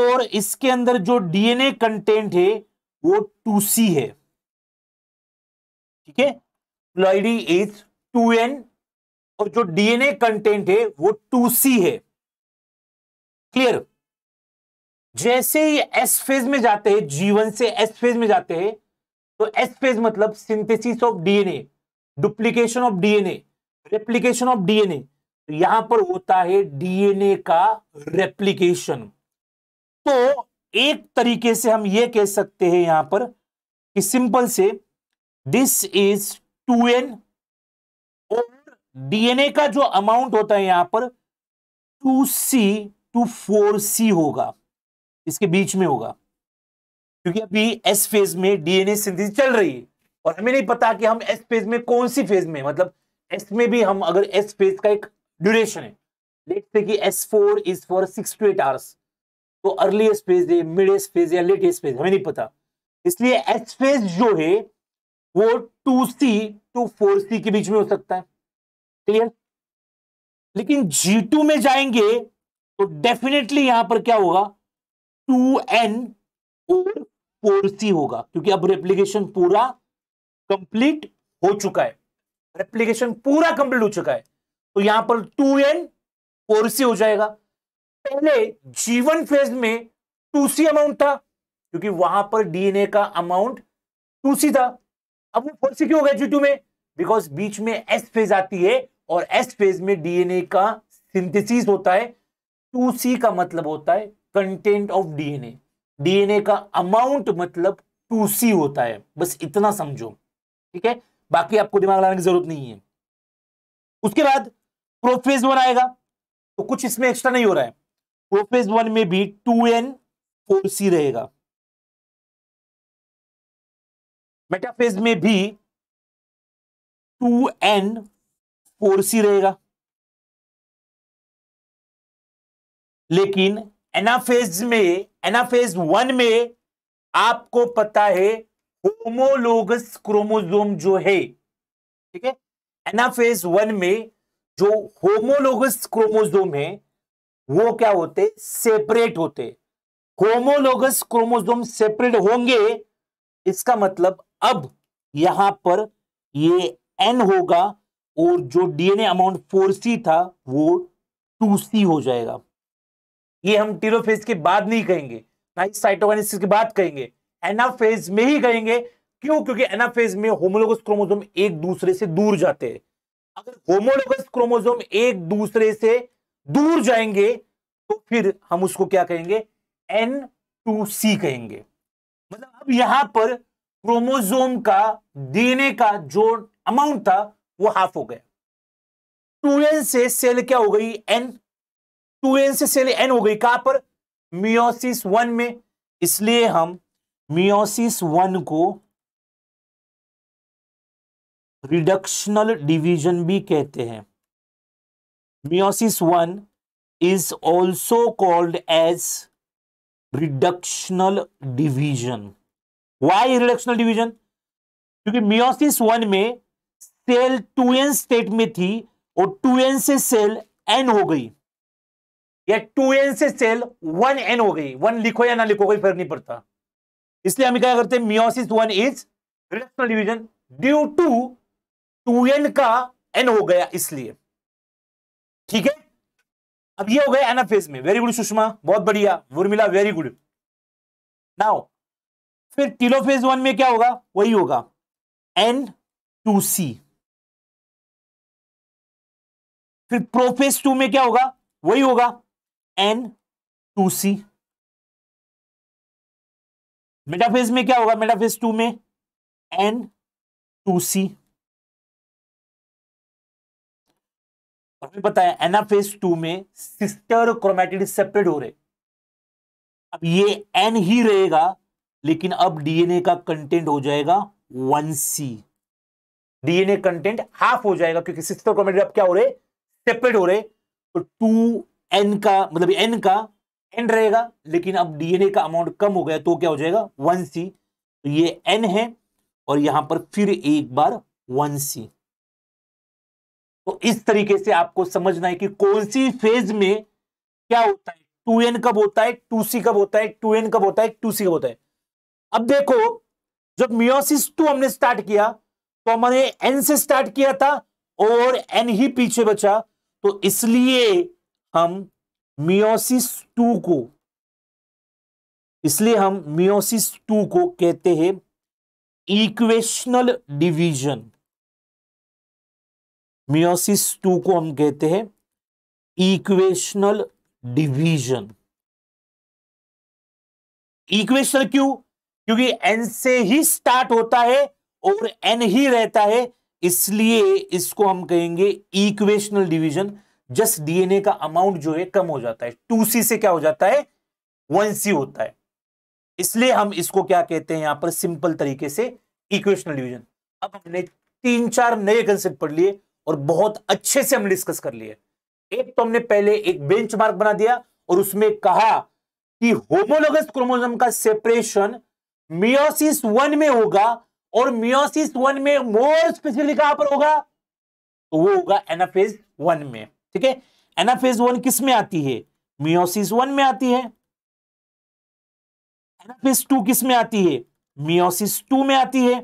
A: और इसके अंदर जो डीएनए कंटेंट है वो टू
B: सी है ठीक है प्लॉइडी इज टू एन और जो डीएनए कंटेंट है वो टू सी है
A: क्लियर जैसे ही एस फेज में जाते हैं जीवन से एस फेज में जाते हैं तो एस फेज मतलब synthesis of DNA duplication of DNA replication of DNA तो यहां पर होता है डीएनए का रेप्लीकेशन तो एक तरीके से हम ये कह सकते हैं यहां पर कि सिंपल से this is two N DNA का जो अमाउंट होता है यहां पर two C to four C होगा इसके बीच में होगा क्योंकि अभी एस फेज में डीएनए सिंथेसिस चल रही है और हमें नहीं पता कि हम एस फेज में कौन सी फेज में मतलब एस में भी हम अगर एस फेज का एक ड्यूरेशन है देखते कि S four is for six to eight hours तो अर्लीस्ट फेज है एस फेज या लेटेस्ट फेज हमें नहीं पता इसलिए एस फेज जो है वो two C to four C के बीच में हो सकता है क्लियर लेकिन G2 में जाएंगे तो डेफिनेटली यहां पर क्या होगा टू एन और फोर होगा क्योंकि अब रेप्लीकेशन पूरा कंप्लीट हो चुका है रेप्लीकेशन पूरा कंप्लीट हो चुका है तो यहां पर टू एन फोर हो जाएगा पहले जीवन फेज में टू सी अमाउंट था क्योंकि वहां पर डीएनए का अमाउंट टू सी था अब वो फोर क्यों हो गया जी टू में बिकॉज बीच में एस फेज आती है और एस फेज में डीएनए का सिंथेसिस होता है टू सी का मतलब होता है कंटेंट ऑफ डीएनए डीएनए का अमाउंट मतलब टू सी होता है बस इतना समझो ठीक है बाकी आपको दिमाग लगाने की जरूरत नहीं है
B: उसके बाद प्रोफेज वन आएगा तो कुछ इसमें एक्स्ट्रा नहीं हो रहा है प्रोफेज वन में भी टू एन फोर सी रहेगा मेटाफेज में भी टू एन फोर सी रहेगा लेकिन एनाफेज में एनाफेज वन में आपको पता है
A: होमोलोगस क्रोमोजोम जो है ठीक है एनाफेज वन में जो होमोलोगस क्रोमोजोम है वो क्या होते सेपरेट होते होमोलोगस क्रोमोजोम सेपरेट होंगे इसका मतलब अब यहां पर ये एन होगा और जो डीएनए अमाउंट फोर सी था वो टू सी हो जाएगा ये हम टीरोफेज के बाद नहीं कहेंगे ना ही साइटोकाइनेसिस के बाद कहेंगे एनाफेज में ही कहेंगे क्यों क्योंकि एनाफेज में होमोलोगस क्रोमोजोम एक दूसरे से दूर जाते हैं अगर होमोलोगस क्रोमोजोम एक दूसरे से दूर जाएंगे तो फिर हम उसको क्या कहेंगे एन टू सी कहेंगे मतलब अब यहां पर क्रोमोजोम का डीएनए का जो अमाउंट था वो हाफ हो गया टू एन से सेल क्या हो गई एन टू एन से सेल एन हो गई कहां पर मियोसिस वन में इसलिए हम मियोसिस वन को
B: रिडक्शनल डिवीजन भी कहते हैं meiosis one is also called
A: as reductional division why reductional division क्योंकि मियोसिस वन में सेल टू एन स्टेट में थी और टू एन से सेल एन हो गई या टू एन से सेल वन एन हो गई वन लिखो या ना लिखो कोई फर्क नहीं पड़ता इसलिए हम क्या करते हैं meiosis one is reductional division due to two N का एन हो गया इसलिए ठीक है अब ये हो गया एनाफेज में वेरी गुड सुषमा
B: बहुत बढ़िया उर्मिला वेरी गुड नाउ फिर टीलोफेज वन में क्या होगा वही होगा एन टू सी फिर प्रोफेस टू में क्या होगा वही होगा एन टू सी मेटाफेज में क्या होगा मेटाफेज टू में एन टू सी पता बताया एनाफेज टू में सिस्टर क्रोमेटिड सेपरेट हो रहे
A: अब ये एन ही रहेगा लेकिन अब डीएनए का कंटेंट हो जाएगा one C DNA content half हो जाएगा क्योंकि सिस्टर क्रोमेटिड अब क्या हो रहे सेपरेट हो रहे तो टू एन का मतलब एन का एन रहेगा लेकिन अब डीएनए का अमाउंट कम हो गया तो क्या हो जाएगा वन सी तो ये एन है और यहां पर फिर एक बार वन सी तो इस तरीके से आपको समझना है कि कौन सी फेज में क्या होता है टू एन कब होता है टू सी कब होता है टू एन कब होता है टू सी कब होता है अब देखो जब मियोसिस टू हमने स्टार्ट किया तो हमने एन से स्टार्ट किया था और एन ही पीछे बचा तो इसलिए हम मियोसिस टू
B: को इसलिए हम मियोसिस टू को कहते हैं इक्वेशनल डिवीजन मियोसिस टू को हम कहते हैं इक्वेशनल डिवीजन
A: इक्वेशनल क्यों क्योंकि एन से ही स्टार्ट होता है और एन ही रहता है इसलिए इसको हम कहेंगे इक्वेशनल डिवीजन जस्ट डीएनए का अमाउंट जो है कम हो जाता है टू सी से क्या हो जाता है वन सी होता है इसलिए हम इसको क्या कहते हैं यहां पर सिंपल तरीके से इक्वेशनल डिवीजन अब हमने तीन चार नए कंसेप्ट पढ़ लिए और बहुत अच्छे से हम डिस्कस कर लिए एक तो हमने पहले एक बेंच मार्क बना दिया और उसमें कहा कि होमोलोगस क्रोमोजम का सेपरेशन मियोसिस वन में होगा और मियोसिस वन में मोर स्पेसिफिकली कहां पर होगा तो वो होगा एनाफेज वन में ठीक है एनाफेज वन किस में आती है मियोसिस वन में आती
B: है एनाफेज टू किस में आती है मियोसिस टू में आती है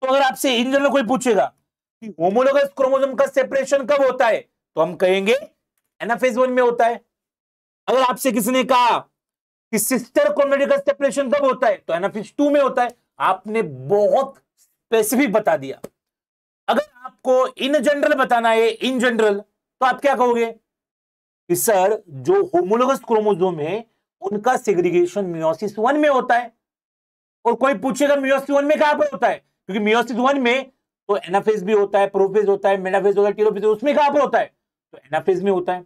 B: तो अगर आपसे इन जनरल कोई पूछेगा कि
A: होमोलोगस क्रोमोजोम का सेपरेशन कब होता है तो हम कहेंगे एनाफेज वन में होता है अगर आपसे किसी ने कहा कि सिस्टर क्रोमेटिक सेपरेशन कब होता है तो एनाफिस टू में होता है आपने बहुत स्पेसिफिक बता दिया अगर आपको इन जनरल बताना है इन जनरल तो आप क्या कहोगे कि सर जो होमोलोगस क्रोमोजोम है उनका सेग्रीगेशन मियोसिस वन में होता है और कोई पूछेगा मियोसिस वन में कहां पर होता है क्योंकि मियोसिस वन में तो एनाफेज भी होता है प्रोफेज होता है मेनाफेज होता है टीरोफेज उसमें कहां पर होता है तो एनाफेज में होता है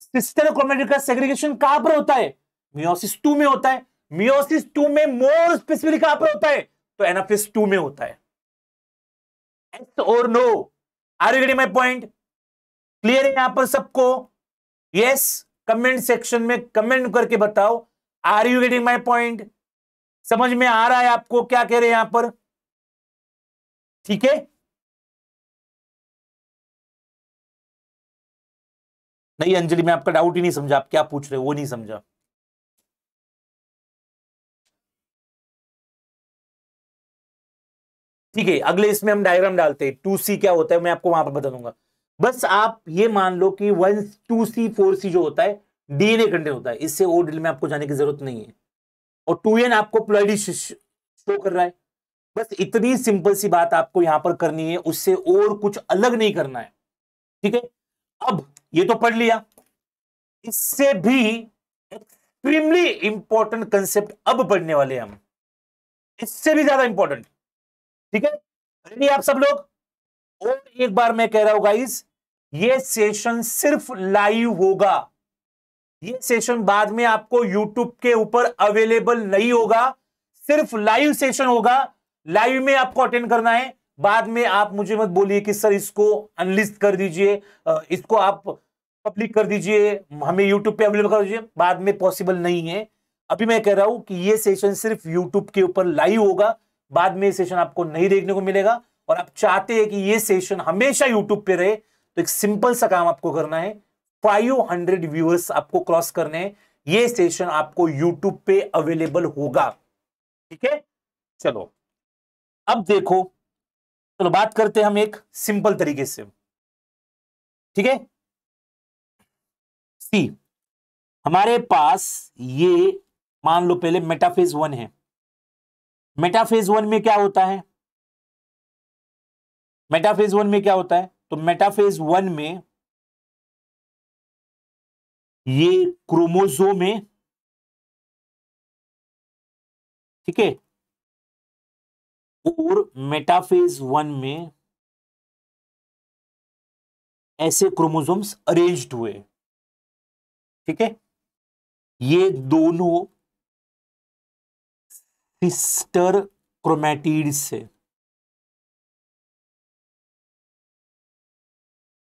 A: सिस्टर क्रोमेटिक सेग्रीगेशन कहां पर होता है मियोसिस टू में होता है मियोसिस टू में मोर स्पेसिफिक कहां पर होता है तो एनाफिस टू में होता है एक्स और no are you getting my point clear है यहां पर सबको यस कमेंट सेक्शन में कमेंट करके बताओ are you getting my point समझ में
B: आ रहा है आपको क्या कह रहे हैं यहां पर ठीक है नहीं अंजलि मैं आपका डाउट ही नहीं समझा आप क्या पूछ रहे हो वो नहीं समझा ठीक है अगले इसमें हम डायग्राम डालते हैं टू सी क्या
A: होता है मैं आपको वहां पर बता दूंगा बस आप ये मान लो कि one two C four C जो होता है डीएनए कंटेंट होता है इससे ओर डिल में आपको जाने की जरूरत नहीं है और टू एन आपको प्लॉडी शो कर रहा है बस इतनी सिंपल सी बात आपको यहां पर करनी है उससे और कुछ अलग नहीं करना है ठीक है अब ये तो पढ़ लिया इससे भी एक्सट्रीमली इंपॉर्टेंट कंसेप्ट अब पढ़ने वाले हम इससे भी ज्यादा इंपॉर्टेंट ठीक है रेडी आप सब लोग और एक बार मैं कह रहा हूं गाइस ये सेशन सिर्फ लाइव होगा ये सेशन बाद में आपको यूट्यूब के ऊपर अवेलेबल नहीं होगा सिर्फ लाइव सेशन होगा लाइव में आपको अटेंड करना है बाद में आप मुझे मत बोलिए कि सर इसको अनलिस्ट कर दीजिए इसको आप पब्लिक कर दीजिए हमें यूट्यूब पे अवेलेबल कर दीजिए बाद में पॉसिबल नहीं है अभी मैं कह रहा हूं कि ये सेशन सिर्फ यूट्यूब के ऊपर लाइव होगा बाद में ये सेशन आपको नहीं देखने को मिलेगा और आप चाहते हैं कि ये सेशन हमेशा यूट्यूब पे रहे तो एक सिंपल सा काम आपको करना है फाइव हंड्रेड व्यूअर्स आपको क्रॉस करने हैं ये सेशन आपको यूट्यूब पे अवेलेबल होगा ठीक
B: है चलो अब देखो चलो बात करते हैं हम एक सिंपल तरीके से ठीक है सी हमारे पास ये मान लो पहले मेटाफेज वन है मेटाफेज वन में क्या होता है मेटाफेज वन में क्या होता है तो मेटाफेज वन में ये क्रोमोजोम है ठीक है और मेटाफेज वन में ऐसे क्रोमोजोम्स अरेंज्ड हुए ठीक है ये दोनों हिस्टर क्रोमैटिड से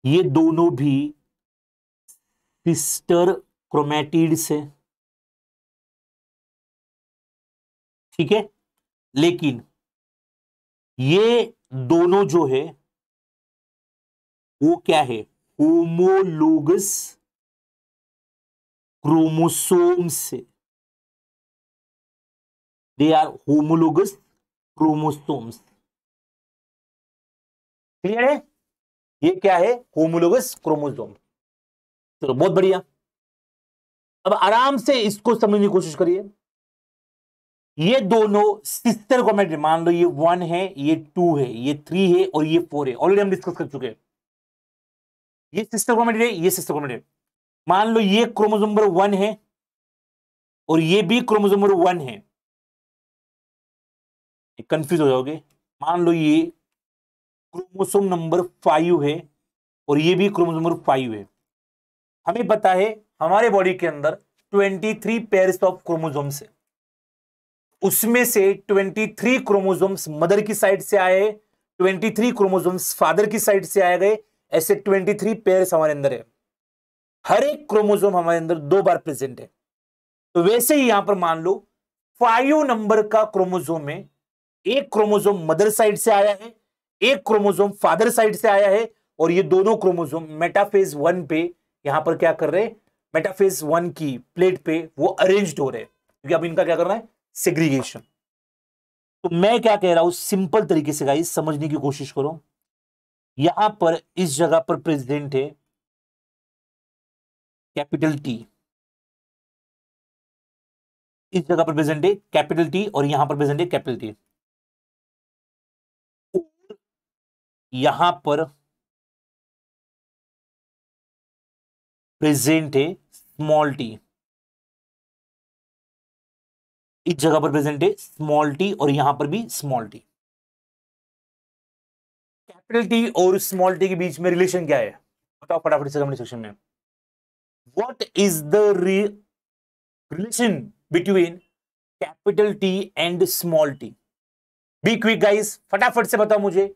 B: ये दोनों भी सिस्टर क्रोमैटिड से ठीक है लेकिन ये दोनों जो है वो क्या है होमोलोगस क्रोमोसोम से they are homologous chromosomes clear है ये क्या है होमोलोगस क्रोमोजोम चलो बहुत बढ़िया अब आराम से इसको समझने की कोशिश करिए ये दोनों
A: सिस्टर मैं मान लो ये वन है ये टू है ये थ्री है और ये फोर है ऑलरेडी हम डिस्कस
B: कर चुके हैं ये सिस्टर कॉमेंट है ये सिस्टर कॉमेंट है मान लो ये क्रोमोजोम नंबर वन है और ये भी क्रोमोजोम नंबर वन है कंफ्यूज हो जाओगे मान लो ये क्रोमोसोम नंबर
A: फाइव है और ये भी क्रोमोसोम नंबर फाइव है हमें पता है हमारे बॉडी के अंदर twenty three pairs of chromosomes है उसमें से ट्वेंटी थ्री क्रोमोजोम्स मदर की साइड से आए ट्वेंटी थ्री क्रोमोजोम्स फादर की साइड से आए गए ऐसे ट्वेंटी थ्री पेयर्स हमारे अंदर है हर एक क्रोमोजोम हमारे अंदर दो बार प्रेजेंट है तो वैसे ही यहां पर मान लो फाइव नंबर का क्रोमोजोम है एक क्रोमोजोम मदर साइड से आया है एक क्रोमोजोम फादर साइड से आया है और ये दोनों क्रोमोजोम मेटाफेज वन पे यहां पर क्या कर रहे हैं मेटाफेज वन की प्लेट पे वो अरेंज्ड हो रहे हैं क्योंकि अब इनका क्या करना है सेग्रीगेशन तो मैं क्या कह रहा हूं सिंपल तरीके से गाइस समझने की कोशिश करो यहां
B: पर इस जगह पर प्रेसिडेंट है कैपिटल टी इस जगह पर प्रेजेंट है कैपिटल टी और यहां पर प्रेजेंट है कैपिटल टी यहां पर प्रेजेंट है स्मॉल टी इस जगह पर प्रेजेंट है स्मॉल टी और यहां पर भी स्मॉल टी कैपिटल टी और
A: स्मॉल टी के बीच में रिलेशन क्या है बताओ फटाफट से कमेंट सेक्शन में what is the relation between capital T and small T be quick guys फटाफट से बताओ मुझे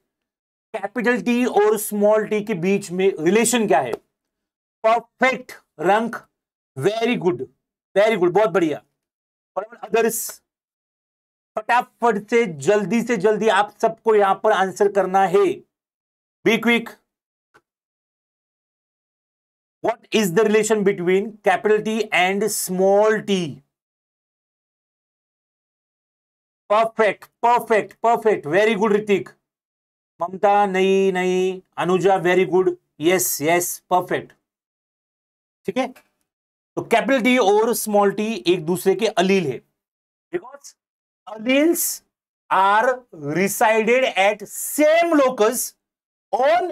A: कैपिटल टी और स्मॉल टी के बीच में रिलेशन क्या है परफेक्ट रंक वेरी गुड वेरी गुड बहुत बढ़िया और अदर्स फटाफट से जल्दी से जल्दी आप सबको यहां पर आंसर करना है be quick
B: what is the relation between capital T and small T perfect perfect perfect very good Hrithik Mamta नहीं नहीं
A: Anuja very good yes yes perfect ठीक है तो कैपिटल टी और स्मॉल टी एक दूसरे के अलील है because alleles are resided at same locus on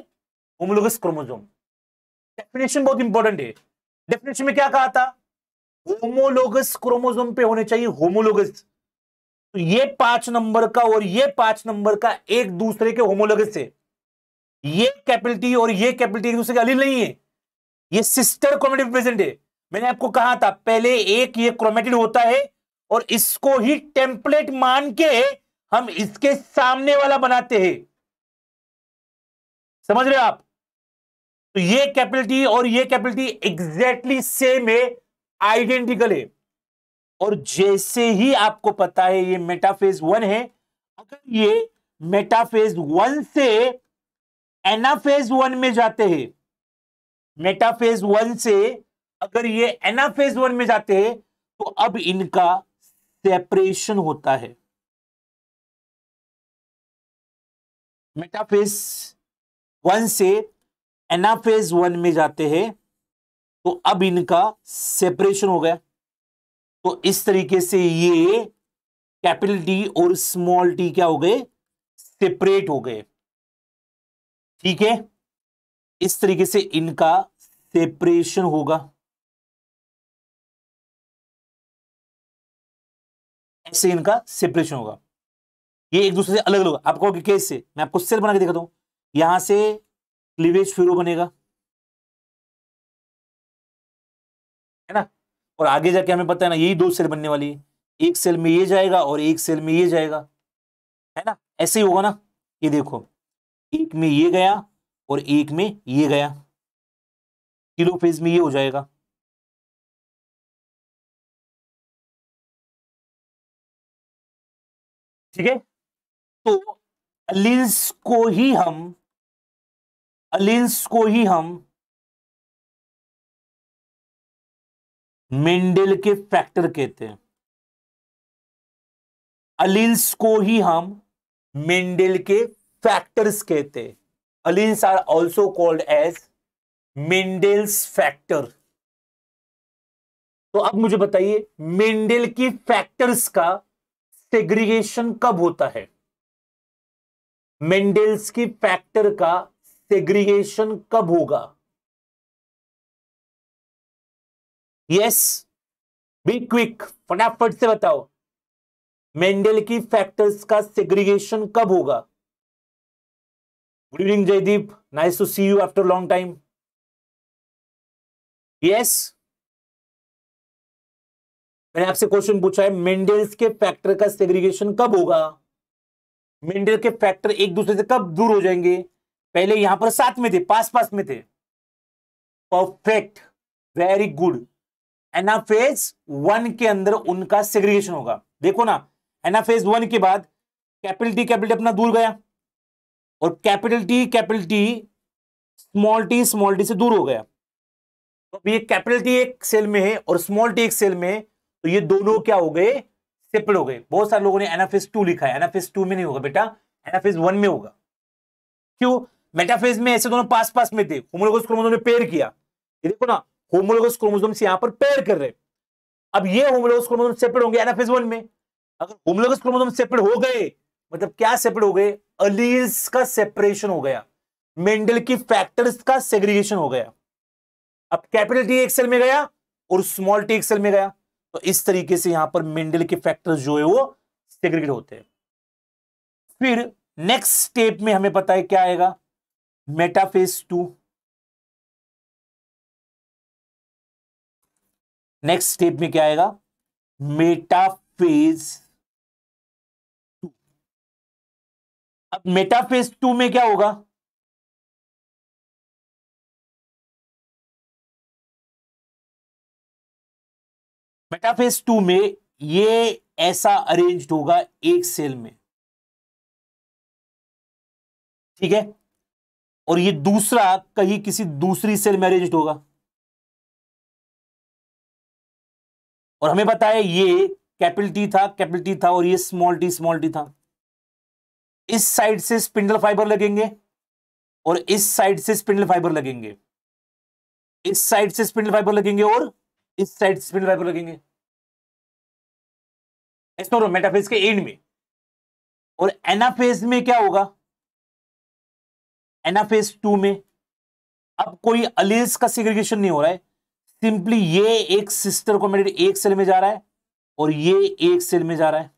A: homologous chromosome definition बहुत इंपॉर्टेंट है डेफिनेशन में क्या कहा था होमोलोगस क्रोमोजोम पे होने चाहिए होमोलोगस तो ये पांच नंबर का और ये पांच नंबर का एक दूसरे के होमोलोगस है ये कैपिलिटी और ये कैपिलिटी एक दूसरे के अलील नहीं है ये सिस्टर क्रोमेटिड प्रेजेंट है मैंने आपको कहा था पहले एक ये क्रोमेटिड होता है और इसको ही टेम्पलेट मान के हम इसके सामने वाला बनाते हैं समझ रहे हो आप तो ये कैपिलिटी और ये कैपिलिटी एग्जैक्टली सेम है आइडेंटिकल है और जैसे ही आपको पता है ये मेटाफेज वन है अगर ये मेटाफेज वन से एनाफेज वन में जाते हैं मेटाफेज वन से अगर ये
B: एनाफेज वन में जाते हैं तो अब इनका सेपरेशन होता है मेटाफेज वन से एनाफेज वन में जाते हैं तो अब इनका
A: सेपरेशन हो गया तो इस तरीके से ये कैपिटल डी और स्मॉल टी क्या हो गए सेपरेट हो गए ठीक है
B: इस तरीके से इनका सेपरेशन होगा ऐसे इनका सेपरेशन होगा ये एक दूसरे से अलग अलग आप कहोगे कैसे मैं आपको सेल बना के दिखाता हूं यहां से क्लीवेज फ्यूरो बनेगा है ना
A: और आगे जाके हमें पता है ना यही दो सेल बनने वाली है एक सेल में ये जाएगा और एक सेल में ये जाएगा है ना ऐसे ही होगा ना ये देखो एक में ये गया
B: और एक में ये गया किलो फेज में ये हो जाएगा ठीक है तो अलिंस को ही हम अलिंस को ही हम मिंडल के फैक्टर कहते हैं अलिंस
A: को ही हम मिंडल के फैक्टर्स कहते हैं alleles are also called as Mendel's factor तो अब मुझे बताइए मिंडल के फैक्टर्स का सेग्रीगेशन
B: कब होता है मेंडेल्स की फैक्टर का सेग्रीगेशन कब होगा यस बी क्विक फटाफट से बताओ मेंडल की फैक्टर्स का सेग्रीगेशन कब होगा good evening Jaydeep nice to see you after long time yes मैंने आपसे क्वेश्चन पूछा है मेंडेल्स के फैक्टर का सेग्रीगेशन कब
A: होगा मेंडल के फैक्टर एक दूसरे से कब दूर हो जाएंगे पहले यहां पर साथ में थे पास पास में थे perfect very good anaphase one के अंदर उनका सेग्रीगेशन होगा देखो ना एनाफेज वन के बाद कैपिटल टी कैपिटल अपना दूर गया और capital T capital T small T small T से दूर हो गया तो ये कैपिटल टी एक सेल में है और स्मॉल टी एक सेल में है तो ये दोनों क्या हो गए सेपरेट हो गए बहुत सारे लोगों ने एनाफेज टू लिखा है एनाफेज टू में नहीं होगा बेटा एनाफेज वन में होगा क्यों मेटाफेज में ऐसे दोनों पास पास में थे होमोलोगस क्रोमोसोम ने पेयर किया ये देखो ना होमोलोगस क्रोमोसोम्स यहां पर पेयर कर रहे अब ये होमोलोगस क्रोमोसोम सेपरेट होंगे एनाफेज वन में अगर होमोलोगस क्रोमोसोम सेपरेट हो गए मतलब क्या सेपरेट हो गए अलील्स का सेपरेशन हो गया मेंडल की फैक्टर्स का सेग्रीगेशन हो गया अब कैपिटल टी एक्सेल में गया और स्मॉल टी एक्सेल में गया तो इस तरीके से यहां पर मेंडल के फैक्टर्स जो है वो सेग्रीगेट होते हैं
B: फिर नेक्स्ट स्टेप में हमें पता है क्या आएगा मेटाफेस टू नेक्स्ट स्टेप में क्या आएगा मेटाफेज टू अब मेटाफेज टू में क्या होगा मेटाफेज टू में ये ऐसा अरेंज होगा एक सेल में ठीक है और ये दूसरा कहीं किसी दूसरी सेल में अरेंज होगा
A: और हमें पता है ये कैपिटल टी था कैपिटल टी था और ये स्मॉल टी स्मॉल टी था इस साइड से स्पिंडल फाइबर लगेंगे और इस साइड
B: से स्पिंडल फाइबर लगेंगे इस साइड से स्पिंडल फाइबर लगेंगे और इस साइड से स्पिंडल फाइबर लगेंगे मेटाफेज के एंड में और एनाफेज में क्या होगा एनाफेज टू
A: में अब कोई अलील्स का सिग्रीगेशन नहीं हो रहा है सिंपली ये एक
B: सिस्टर को मेरे एक सेल में जा रहा है और ये एक सेल में जा रहा है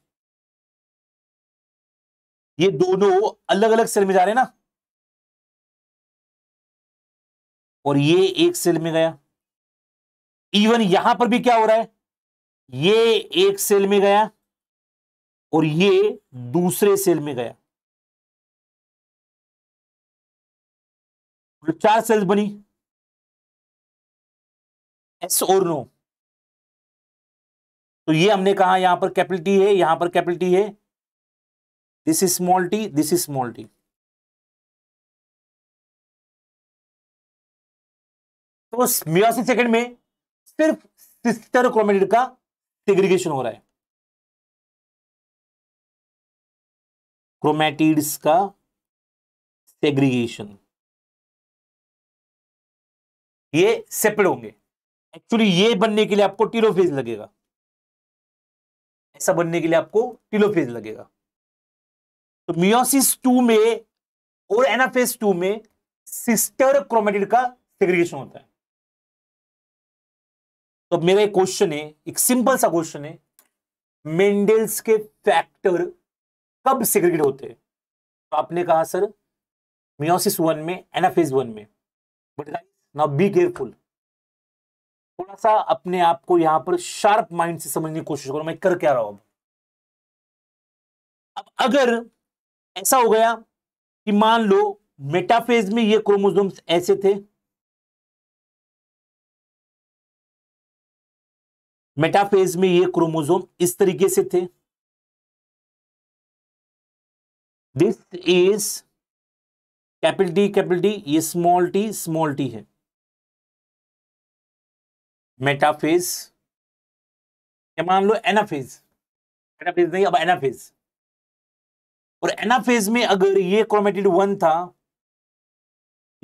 B: ये दोनों अलग अलग सेल में जा रहे हैं ना और ये एक सेल में गया इवन यहां पर भी क्या हो रहा है ये एक सेल में गया और ये दूसरे सेल में गया तो चार सेल्स बनी एस और नो तो ये हमने कहा यहां पर कैपिटल टी है यहां पर कैपिटल टी है this is small T this is small T तो मियोसिस सेकंड में सिर्फ सिस्टर क्रोमेटिड का सेग्रीगेशन हो रहा है क्रोमेटिड्स का सेग्रीगेशन ये सेपरेट होंगे एक्चुअली ये बनने के लिए आपको टीलोफेज लगेगा ऐसा बनने के लिए आपको टीलोफेज लगेगा तो मियोसिस टू में और एनाफेज टू में सिस्टर क्रोमेटिड का सेग्रीगेशन होता है तो मेरा
A: एक क्वेश्चन है एक सिंपल सा क्वेश्चन है मेंडेल्स के फैक्टर कब सेग्रीगेट होते हैं तो आपने कहा सर मियोसिस वन में एनाफेज वन में बट नाउ बी केयरफुल थोड़ा सा अपने आप को यहां पर शार्प माइंड से समझने की कोशिश करो मैं कर क्या रहा हूं
B: अब अगर ऐसा हो गया कि मान लो मेटाफेज में ये क्रोमोजोम्स ऐसे थे मेटाफेज में ये क्रोमोजोम इस तरीके से थे this is capital D capital D ये स्मॉल टी स्मॉल टी है मेटाफेज या मान लो एनाफेज मेटाफेज नहीं अब एनाफेज और एनाफेज में अगर ये क्रोमेटिड वन था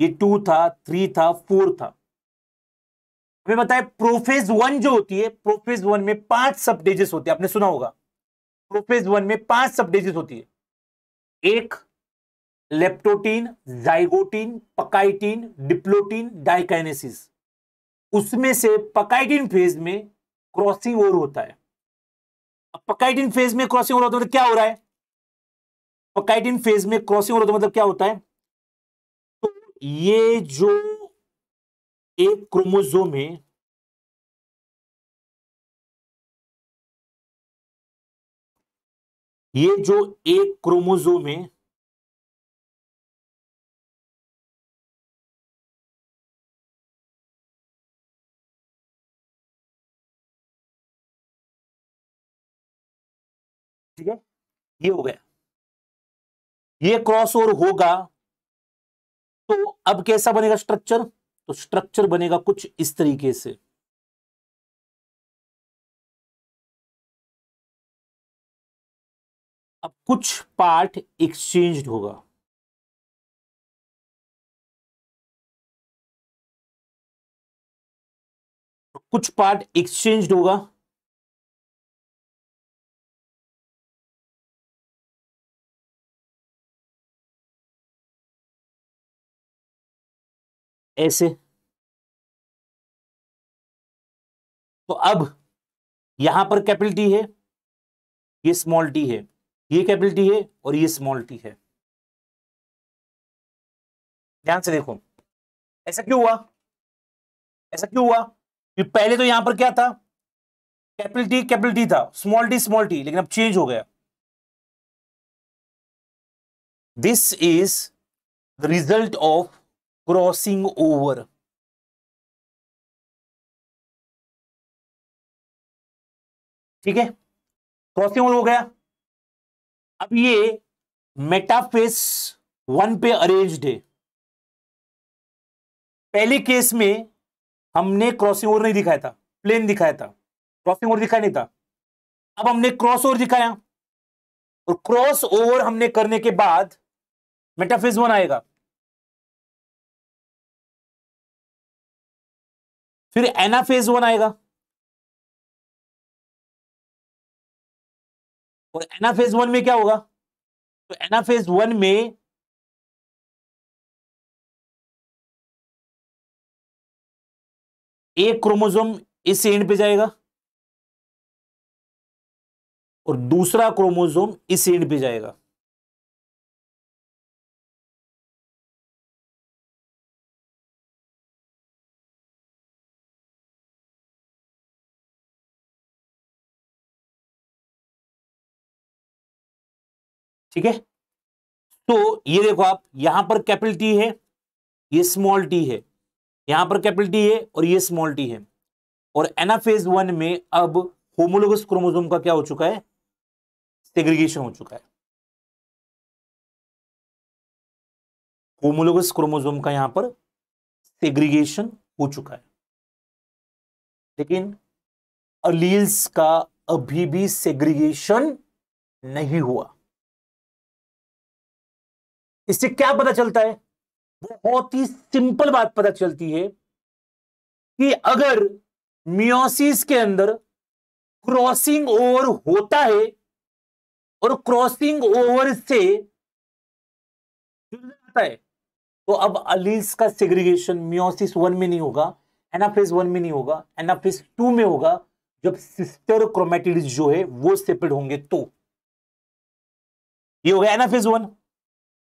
A: ये टू था थ्री था फोर था हमें बताए प्रोफेज वन जो होती है प्रोफेज वन में पांच सब डेजेस होते हैं आपने सुना होगा प्रोफेज वन में पांच सब डेजेस होती है एक leptotene zygotene pachytene diplotene diakinesis उसमें से पकाइटिन फेज में क्रॉसिंग ओवर होता है पकाइटिन फेज में क्रॉसिंग ओवर होता है मतलब क्या हो रहा है
B: पकाइटिन फेज में क्रॉसिंग ओवर होता है मतलब क्या होता है तो ये जो एक क्रोमोजोम है ये जो एक क्रोमोजोम है ये हो गया ये क्रॉस ओवर होगा तो अब कैसा बनेगा स्ट्रक्चर तो स्ट्रक्चर बनेगा कुछ इस तरीके से अब कुछ पार्ट एक्सचेंज होगा कुछ पार्ट एक्सचेंज होगा ऐसे तो अब यहां पर कैपिटल टी है ये स्मॉल टी है ये कैपिटल टी है और ये स्मॉल टी है ध्यान से देखो ऐसा क्यों हुआ ऐसा क्यों हुआ कि पहले तो यहां पर क्या था कैपिटल टी कैपिटल टी था स्मॉल टी स्मॉल टी लेकिन अब चेंज हो गया this is the result of crossing over ठीक है क्रॉसिंग ओवर हो गया अब ये मेटाफेस वन पे अरेंज्ड है
A: पहले केस में हमने क्रॉसिंग ओवर नहीं दिखाया था प्लेन दिखाया था
B: क्रॉसिंग ओवर दिखाया नहीं था अब हमने क्रॉस ओवर दिखाया और क्रॉस ओवर हमने करने के बाद मेटाफेज वन आएगा फिर फेज वन आएगा और एना फेज वन में क्या होगा तो एना फेज वन में एक क्रोमोजोम इस एंड पे जाएगा और दूसरा क्रोमोजोम इस एंड पे जाएगा ठीक है तो ये देखो आप यहां पर कैपिटल टी है ये
A: स्मॉल टी है यहां पर कैपिटल टी है और ये स्मॉल टी है और एनाफेज वन
B: में अब होमोलोगस क्रोमोजोम का क्या हो चुका है सेग्रीगेशन हो चुका है होमोलोगस क्रोमोजोम का यहां पर सेग्रीगेशन हो चुका है लेकिन अलील्स का अभी भी सेग्रीगेशन नहीं हुआ इससे क्या पता चलता है बहुत ही सिंपल बात पता चलती है कि अगर मियोसिस के अंदर क्रॉसिंग ओवर होता है और क्रॉसिंग ओवर से जाता है तो अब अलीस का
A: सेग्रीगेशन मियोसिस वन में नहीं होगा एनाफेज वन में नहीं होगा एनाफेज टू में होगा जब सिस्टर क्रोमेटिड जो है वो सेपरेट होंगे तो
B: ये हो गया एनाफेज वन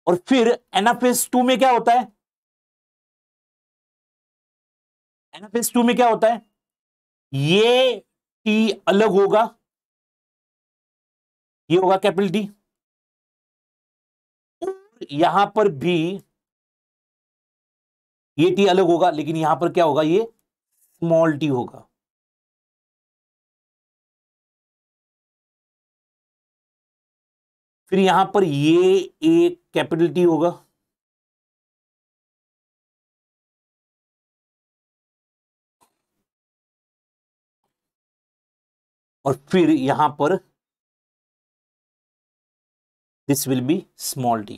B: और फिर एनाफेस टू में क्या होता है एनाफेस टू में क्या होता है ये टी अलग होगा ये होगा कैपिटल टी यहां पर भी ये टी अलग होगा लेकिन यहां पर क्या होगा ये स्मॉल टी होगा फिर यहां पर ये एक कैपिटल टी होगा और फिर यहां पर this will be small T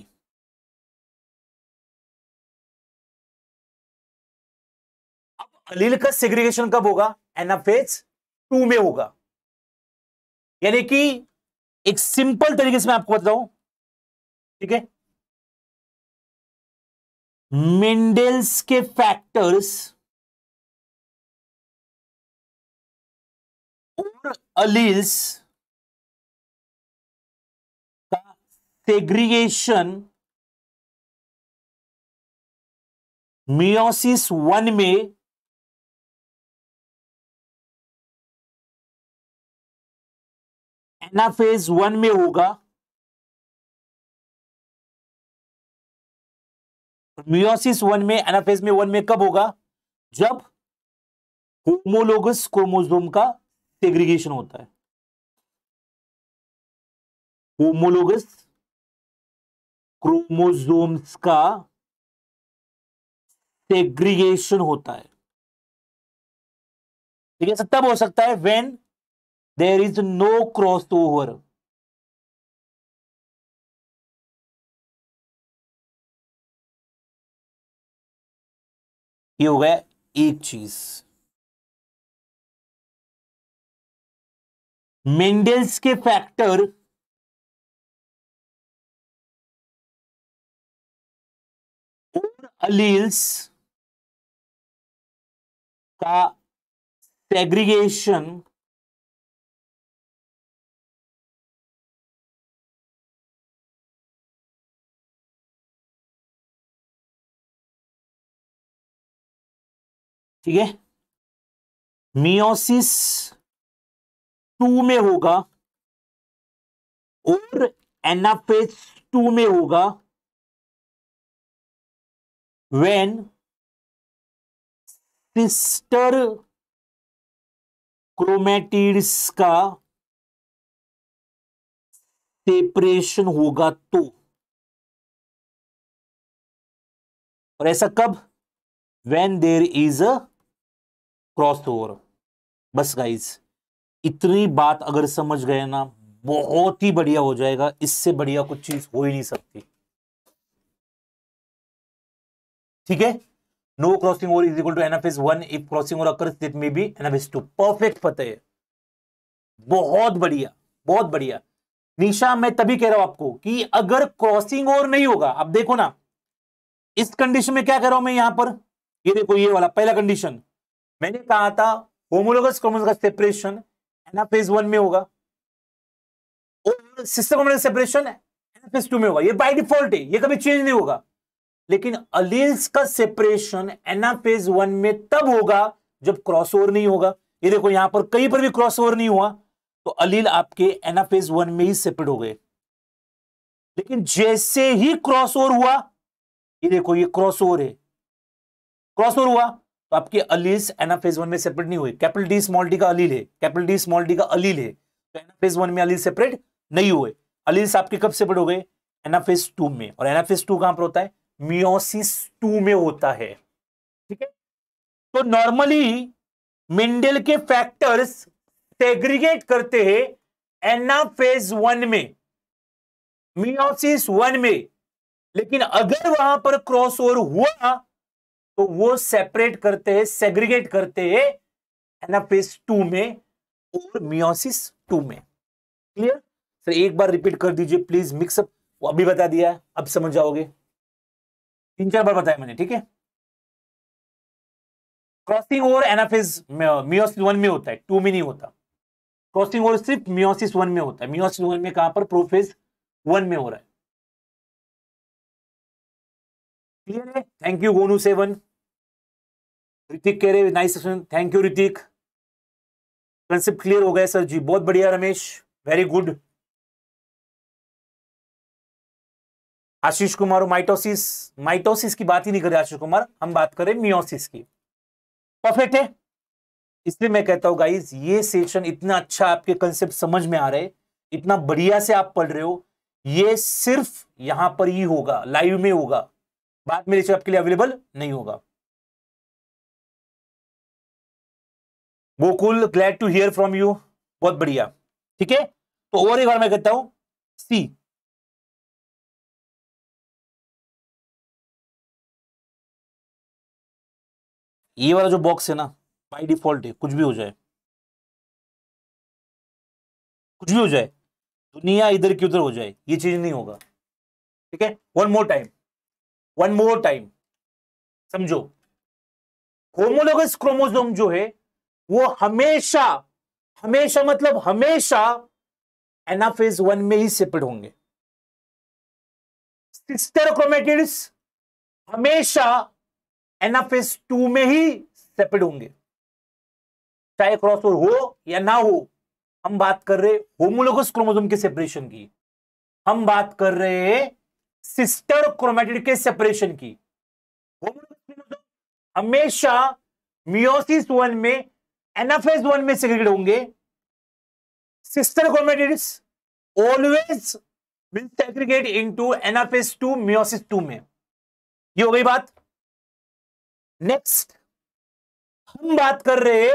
B: अब अलील का सेग्रीगेशन कब होगा एनाफेज टू में होगा यानी कि एक सिंपल तरीके से मैं आपको बताऊं ठीक है मिंडेल्स के फैक्टर्स और अलील्स का सेग्रीगेशन मियोसिस वन में एना फेज वन में होगा मियोसिस वन में एनाफेज में वन में कब होगा जब होमोलोगस क्रोमोजोम का सेग्रीगेशन होता है होमोलोगस क्रोमोजोम्स का सेग्रीगेशन होता है ठीक है तो तब हो सकता है when there is no crossover ये हो गया एक चीज मेंडेल्स के फैक्टर और अलील्स का सेग्रीगेशन ठीक है मियोसिस टू में होगा और एनाफेज टू में होगा वेन सिस्टर क्रोमेटिड्स का सेपरेशन होगा तो और ऐसा कब when there is a cross over बस गाइज
A: इतनी बात अगर समझ गए ना बहुत ही बढ़िया हो जाएगा इससे बढ़िया कुछ चीज हो ही नहीं सकती ठीक है no crossing over is equal to anaphase one if crossing over occurs it may be anaphase two perfect पता है बहुत बढ़िया बहुत बढ़िया निशा मैं तभी कह रहा हूं आपको कि अगर क्रॉसिंग ओवर नहीं होगा आप देखो ना इस कंडीशन में क्या कह रहा हूं मैं यहां पर ये देखो ये वाला पहला कंडीशन मैंने कहा था होमोलोगस क्रोमोसोम का सेपरेशन एनाफेज वन में होगा सिस्टर सेपरेशन एनाफेज टू में होगा ये बाय डिफॉल्ट है ये कभी चेंज नहीं होगा लेकिन अलील्स का सेपरेशन एनाफेज वन में तब होगा जब ओवर नहीं होगा ये देखो यहां पर कहीं पर भी क्रॉस ओवर नहीं हुआ तो अलील आपके एनाफेज वन में ही सेपरेट हो गए लेकिन जैसे ही क्रॉस ओवर हुआ ये देखो ये क्रॉस ओवर है क्रॉस ओवर हुआ तो आपके अलील्स एनाफेज वन में सेपरेट नहीं हुए कैपिटल डी स्मॉल डी का अलील है कैपिटल डी स्मॉल डी का अलील है
B: तो एनाफेज
A: वन में अलील सेपरेट नहीं हुए अलील आपके कब सेपरेट हो गए एनाफेज टू में और एनाफेज टू कहां पर होता है मियोसिस टू में होता है ठीक है तो नॉर्मली मेंडल के फैक्टर्स सेग्रीगेट करते हैं एनाफेज वन में मियोसिस वन में लेकिन अगर वहां पर क्रॉस ओवर हुआ तो वो सेपरेट करते हैं सेग्रीगेट करते हैं एनाफेस टू में और मियोसिस टू में क्लियर सर एक बार रिपीट कर दीजिए प्लीज मिक्सअप वो अभी बता दिया अब समझ जाओगे तीन चार बार बताया मैंने ठीक है crossing over anaphase meiosis one में होता है टू में नहीं होता
B: क्रॉसिंग ओवर सिर्फ मियोसिस वन में होता है मियोसिस वन में कहां पर प्रोफेज वन में हो रहा है क्लियर है thank you Gonu seven Hrithik कह रहे nice thank you Hrithik concept clear हो गया सर जी बहुत बढ़िया Ramesh very good
A: Ashish Kumar mitosis mitosis की बात ही नहीं रहे आशीष कुमार हम बात करें मियोसिस की परफेक्ट है इसलिए मैं कहता हूं गाइज ये सेशन इतना अच्छा आपके कंसेप्ट समझ में आ रहे इतना बढ़िया से आप पढ़ रहे हो ये
B: सिर्फ यहां पर ही होगा लाइव में होगा बाद में आपके लिए अवेलेबल नहीं होगा Gokul glad to hear from you बहुत बढ़िया ठीक है तो और एक बार मैं कहता हूं सी ये वाला जो बॉक्स है ना बाय डिफॉल्ट है कुछ भी हो जाए कुछ भी हो जाए दुनिया इधर की उधर हो जाए ये चीज नहीं होगा ठीक है one more time one more time समझो होमोलोगस क्रोमोजोम जो है वो हमेशा हमेशा मतलब हमेशा एनाफेज वन में ही सिपड होंगे सिस्टर क्रोमेटिड्स हमेशा एनाफेज टू में ही सेपड होंगे चाहे क्रॉसओवर हो या
A: ना हो हम बात कर रहे होमोलोगस क्रोमोजोम के सेपरेशन की हम बात कर रहे सिस्टर क्रोमेटिड के सेपरेशन की होमोलोगस क्रोमोजोम हमेशा मियोसिस वन में एनएफएस वन में सेग्रीगेट होंगे sister chromatids always will
B: segregate into anaphase two meiosis two में ये हो गई बात नेक्स्ट हम बात कर रहे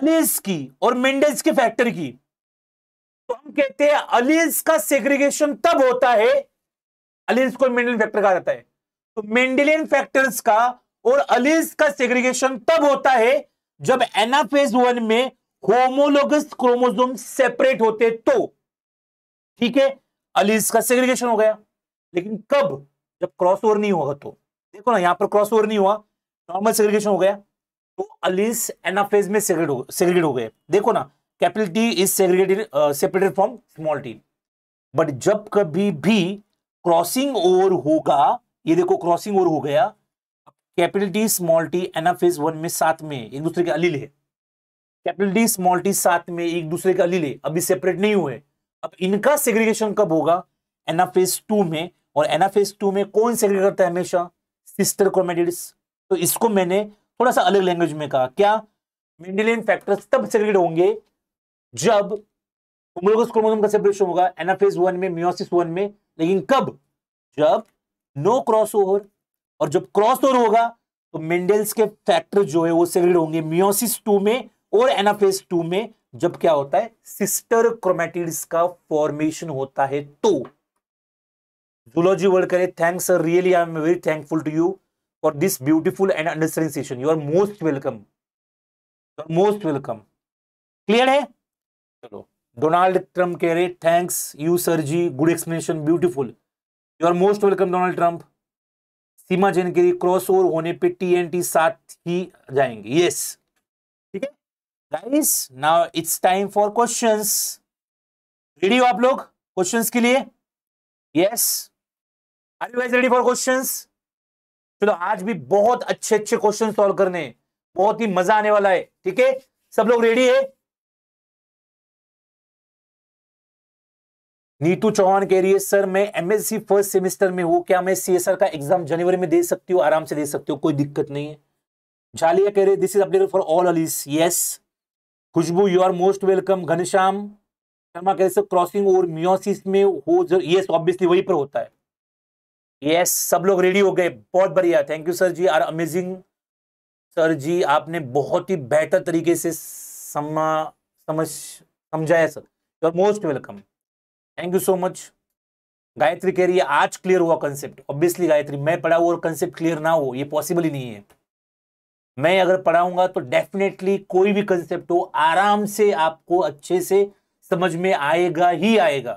B: अलीज की और मेंडेज के फैक्टर की तो हम कहते हैं अलीज का सेग्रीगेशन
A: तब होता है अलीज को मेंडेलियन फैक्टर कहा जाता है तो मेंडेलियन फैक्टर्स का और अलीज का सेग्रीगेशन तब होता है जब एनाफेज वन में होमोलोगस क्रोमोजोम सेपरेट होते तो ठीक है अलीज का सेग्रीगेशन हो गया लेकिन कब जब क्रॉस ओवर नहीं होगा तो देखो ना यहां पर क्रॉस ओवर नहीं हुआ नॉर्मल सेग्रीगेशन हो गया तो अलीज एनाफेज में सेग्रीगेट हो गए देखो ना capital T is segregated separated from small T but जब कभी भी क्रॉसिंग ओवर होगा ये देखो क्रॉसिंग ओवर हो गया capital D small T anaphase one में साथ में एक दूसरे के अलील है कैपिटल डी स्मॉल टी साथ में एक दूसरे के अलील है अभी सेपरेट नहीं हुए अब इनका सेग्रीगेशन कब होगा एनफ इज टू में और एनफ इज टू में कौन सेग्री करता है हमेशा सिस्टर क्रोमेटिड्स तो इसको मैंने थोड़ा सा अलग लैंग्वेज में कहा क्या मेंडेलियन फैक्टर्स तब सेग्रीगेट होंगे जब होमोलोगस क्रोमोसोम का सेपरेशन होगा एनाफेज वन में म्योसिस वन में लेकिन कब जब नो क्रॉस ओवर और जब क्रॉस ओवर होगा तो मेंडेल्स के फैक्टर जो है वो सेग्रेड होंगे मियोसिस टू में और एनाफेस टू में जब क्या होता है सिस्टर क्रोमेटिड्स का फॉर्मेशन होता है तो जूलॉजी वर्ड करे thanks sir really I am very thankful to you for this beautiful and understanding session you are most welcome most welcome clear है चलो डोनाल्ड ट्रंप कह रहे thanks you sir ji good explanation beautiful you are most welcome Donald Trump Seema Jain cross over होने पे टी साथ ही जाएंगे यस ठीक है guys now it's time for questions ready हो आप लोग क्वेश्चंस के लिए yes are you guys ready for questions चलो आज भी
B: बहुत अच्छे अच्छे क्वेश्चन सॉल्व करने बहुत ही मजा आने वाला है ठीक है सब लोग रेडी है नीतू चौहान कह रही है सर मैं एमएससी फर्स्ट सेमेस्टर में हूँ क्या मैं सीएसआर का एग्जाम जनवरी में दे सकती हूँ आराम से दे सकती
A: हूँ कोई दिक्कत नहीं है झालिया कह रहे this is update for all alleles yes Khushboo you are most welcome Ghanshyam Sharma कह रहे सर क्रॉसिंग और म्योसिस में हो जो ये ऑब्वियसली वही पर होता है यस सब लोग रेडी हो गए बहुत बढ़िया thank you sir ji are amazing sir ji आपने बहुत ही बेहतर तरीके से समा समझ समझाया sir you are most welcome thank you so much Gayatri कह रही है आज क्लियर हुआ कंसेप्ट ऑब्वियसली गायत्री मैं पढ़ा हुआ और कंसेप्ट क्लियर ना हो ये पॉसिबल ही नहीं है मैं अगर पढ़ाऊंगा तो डेफिनेटली कोई भी कंसेप्ट हो आराम से आपको अच्छे से समझ में आएगा ही आएगा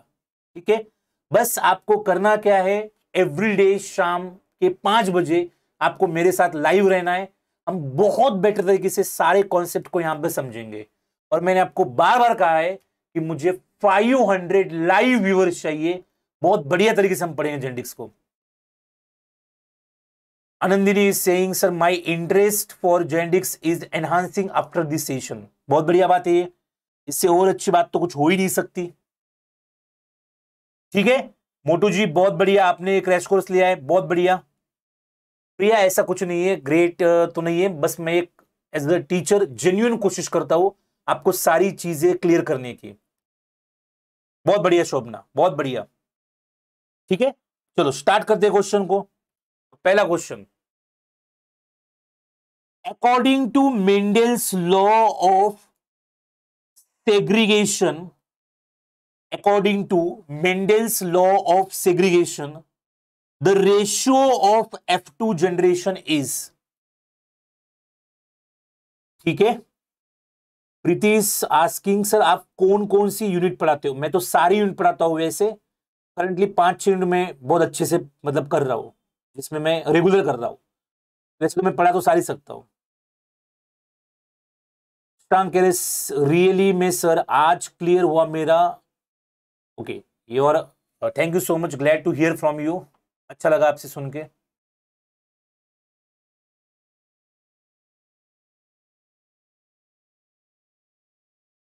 A: ठीक है बस आपको करना क्या है एवरी डे शाम के पाँच बजे आपको मेरे साथ लाइव रहना है हम बहुत बेटर तरीके से सारे कॉन्सेप्ट को यहाँ पर समझेंगे और मैंने आपको बार बार कहा है कि मुझे 500 लाइव व्यूअर्स चाहिए बहुत बढ़िया तरीके से हम पढ़ेंगे जेनेटिक्स को Anandini is saying sir my interest for genetics is enhancing after this session बहुत बढ़िया बात है ये इससे और अच्छी बात तो कुछ हो ही नहीं सकती ठीक है मोटू जी बहुत बढ़िया आपने क्रैश कोर्स लिया है बहुत बढ़िया प्रिया ऐसा कुछ नहीं है ग्रेट तो नहीं है बस मैं एक एज अ टीचर जेन्यून कोशिश करता हूं आपको सारी चीजें क्लियर करने की बहुत बढ़िया शोभना बहुत बढ़िया
B: ठीक है चलो स्टार्ट करते हैं क्वेश्चन को पहला question according to Mendel's law of segregation according to Mendel's law of segregation the ratio of F two generation is ठीक है प्रीतिश आस्किंग सर आप कौन कौन सी यूनिट पढ़ाते हो मैं तो सारी यूनिट पढ़ाता हूँ वैसे
A: करंटली पांच यूनिट में बहुत अच्छे से मतलब कर रहा हूँ जिसमें मैं रेगुलर कर रहा हूँ वैसे तो मैं पढ़ा तो सारी सकता हूँ रियली में सर आज क्लियर हुआ मेरा okay your thank
B: you so much glad to hear from you अच्छा लगा आपसे सुन के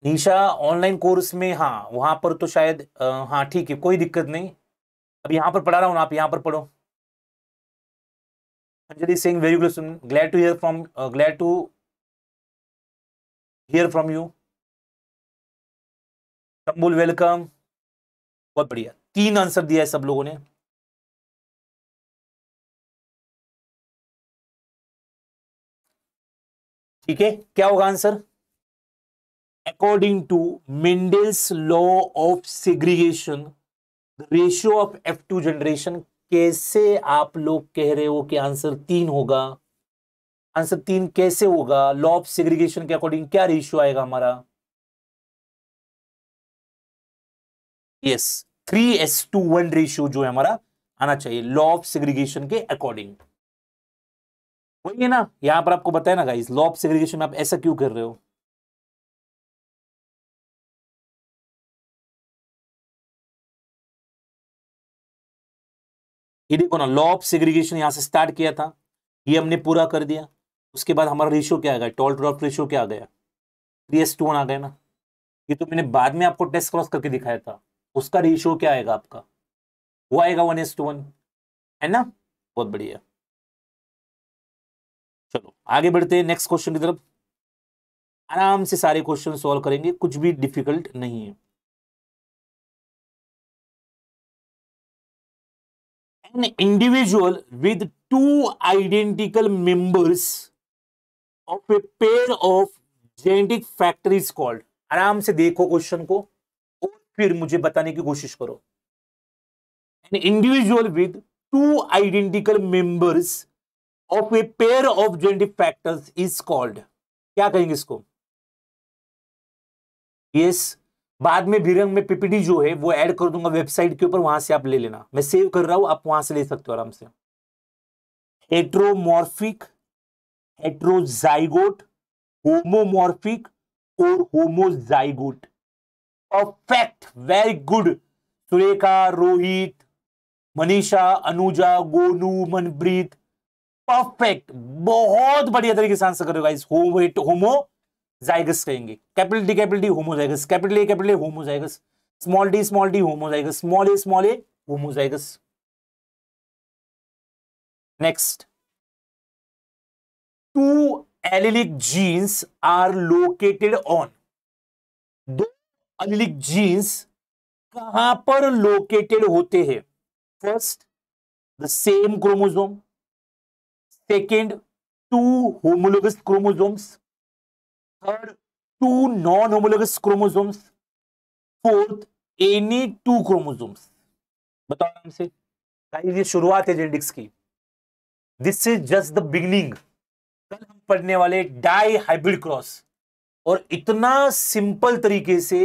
B: ईशा ऑनलाइन कोर्स में हाँ वहां पर तो शायद हाँ ठीक है कोई दिक्कत नहीं अब यहाँ पर पढ़ा रहा हूँ आप यहाँ पर पढ़ो Anjali Singh very good glad to hear from glad to hear from you कंबुल वेलकम बहुत बढ़िया तीन आंसर दिया है सब लोगों ने ठीक है क्या होगा answer according to Mendel's law of segregation, ratio
A: of F two generation कैसे आप लोग कह रहे हो कि आंसर तीन होगा
B: आंसर तीन कैसे होगा लॉ ऑफ सिग्रीगेशन के अकॉर्डिंग क्या रेशियो आएगा हमारा yes three is to one ratio जो है हमारा आना चाहिए लॉ ऑफ सिग्रीगेशन के अकॉर्डिंग वही है ना यहां पर आपको बताया ना गाइस लॉ ऑफ सिग्रीगेशन में आप ऐसा क्यों कर रहे हो ये देखो ना लॉ ऑफ सेग्रीगेशन यहाँ से स्टार्ट किया था ये हमने
A: पूरा कर दिया उसके बाद हमारा रेशियो क्या आ गया टोल ड्रॉप रेशियो क्या आ गया थ्री एस आ गया ना ये तो मैंने बाद में आपको टेस्ट क्रॉस करके दिखाया था उसका रेशियो क्या आएगा आपका
B: वो आएगा वन एस टू वन है ना बहुत बढ़िया चलो आगे बढ़ते हैं नेक्स्ट क्वेश्चन की तरफ आराम से सारे क्वेश्चन सॉल्व करेंगे कुछ भी डिफिकल्ट नहीं है an individual with two identical
A: members of a pair of genetic factor called आराम से देखो क्वेश्चन को और फिर मुझे बताने की कोशिश करो an individual with two identical members of a pair of genetic factors is called क्या कहेंगे इसको यस बाद में विरंग में पीपीडी जो है वो ऐड कर दूंगा वेबसाइट के ऊपर वहां से आप ले लेना मैं सेव कर रहा हूं आप वहां से ले सकते हो आराम से हेट्रोमॉर्फिक एट्रोजाइगोट होमोमॉर्फिक और homozygote perfect very good Surekha Rohit Manisha Anuja Gonu Manpreet perfect बहुत बढ़िया तरीके से आंसर करोगे होमो जाइगस कहेंगे capital D capital D homozygous capital A capital A homozygous small D small D homozygous small A small A
B: homozygous next two allelic genes are located on दो एलिलिक जीन्स कहां पर लोकेटेड होते हैं first the same chromosome second two homologous chromosomes third two non
A: homologous chromosomes fourth any two chromosomes बताओ नाम से ये शुरुआत है जेनेटिक्स की this is just the beginning कल हम पढ़ने वाले डाई हाइब्रिड क्रॉस और इतना सिंपल तरीके से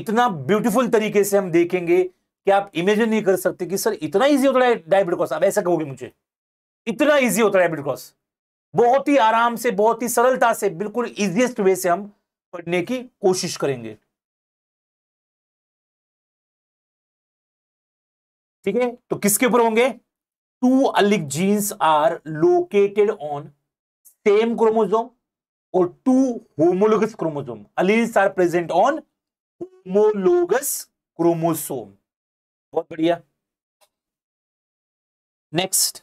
A: इतना ब्यूटीफुल तरीके से हम देखेंगे कि आप इमेजिन नहीं कर सकते कि सर इतना इजी होता है डाइब्रिड क्रॉस आप ऐसा कहोगे मुझे इतना इजी होता है हाइब्रिड क्रॉस
B: बहुत ही आराम से बहुत ही सरलता से बिल्कुल इजिएस्ट वे से हम पढ़ने की कोशिश करेंगे ठीक है तो किसके ऊपर होंगे two allelic genes are located on
A: same chromosome और two homologous chromosome alleles are
B: present on homologous chromosome बहुत बढ़िया next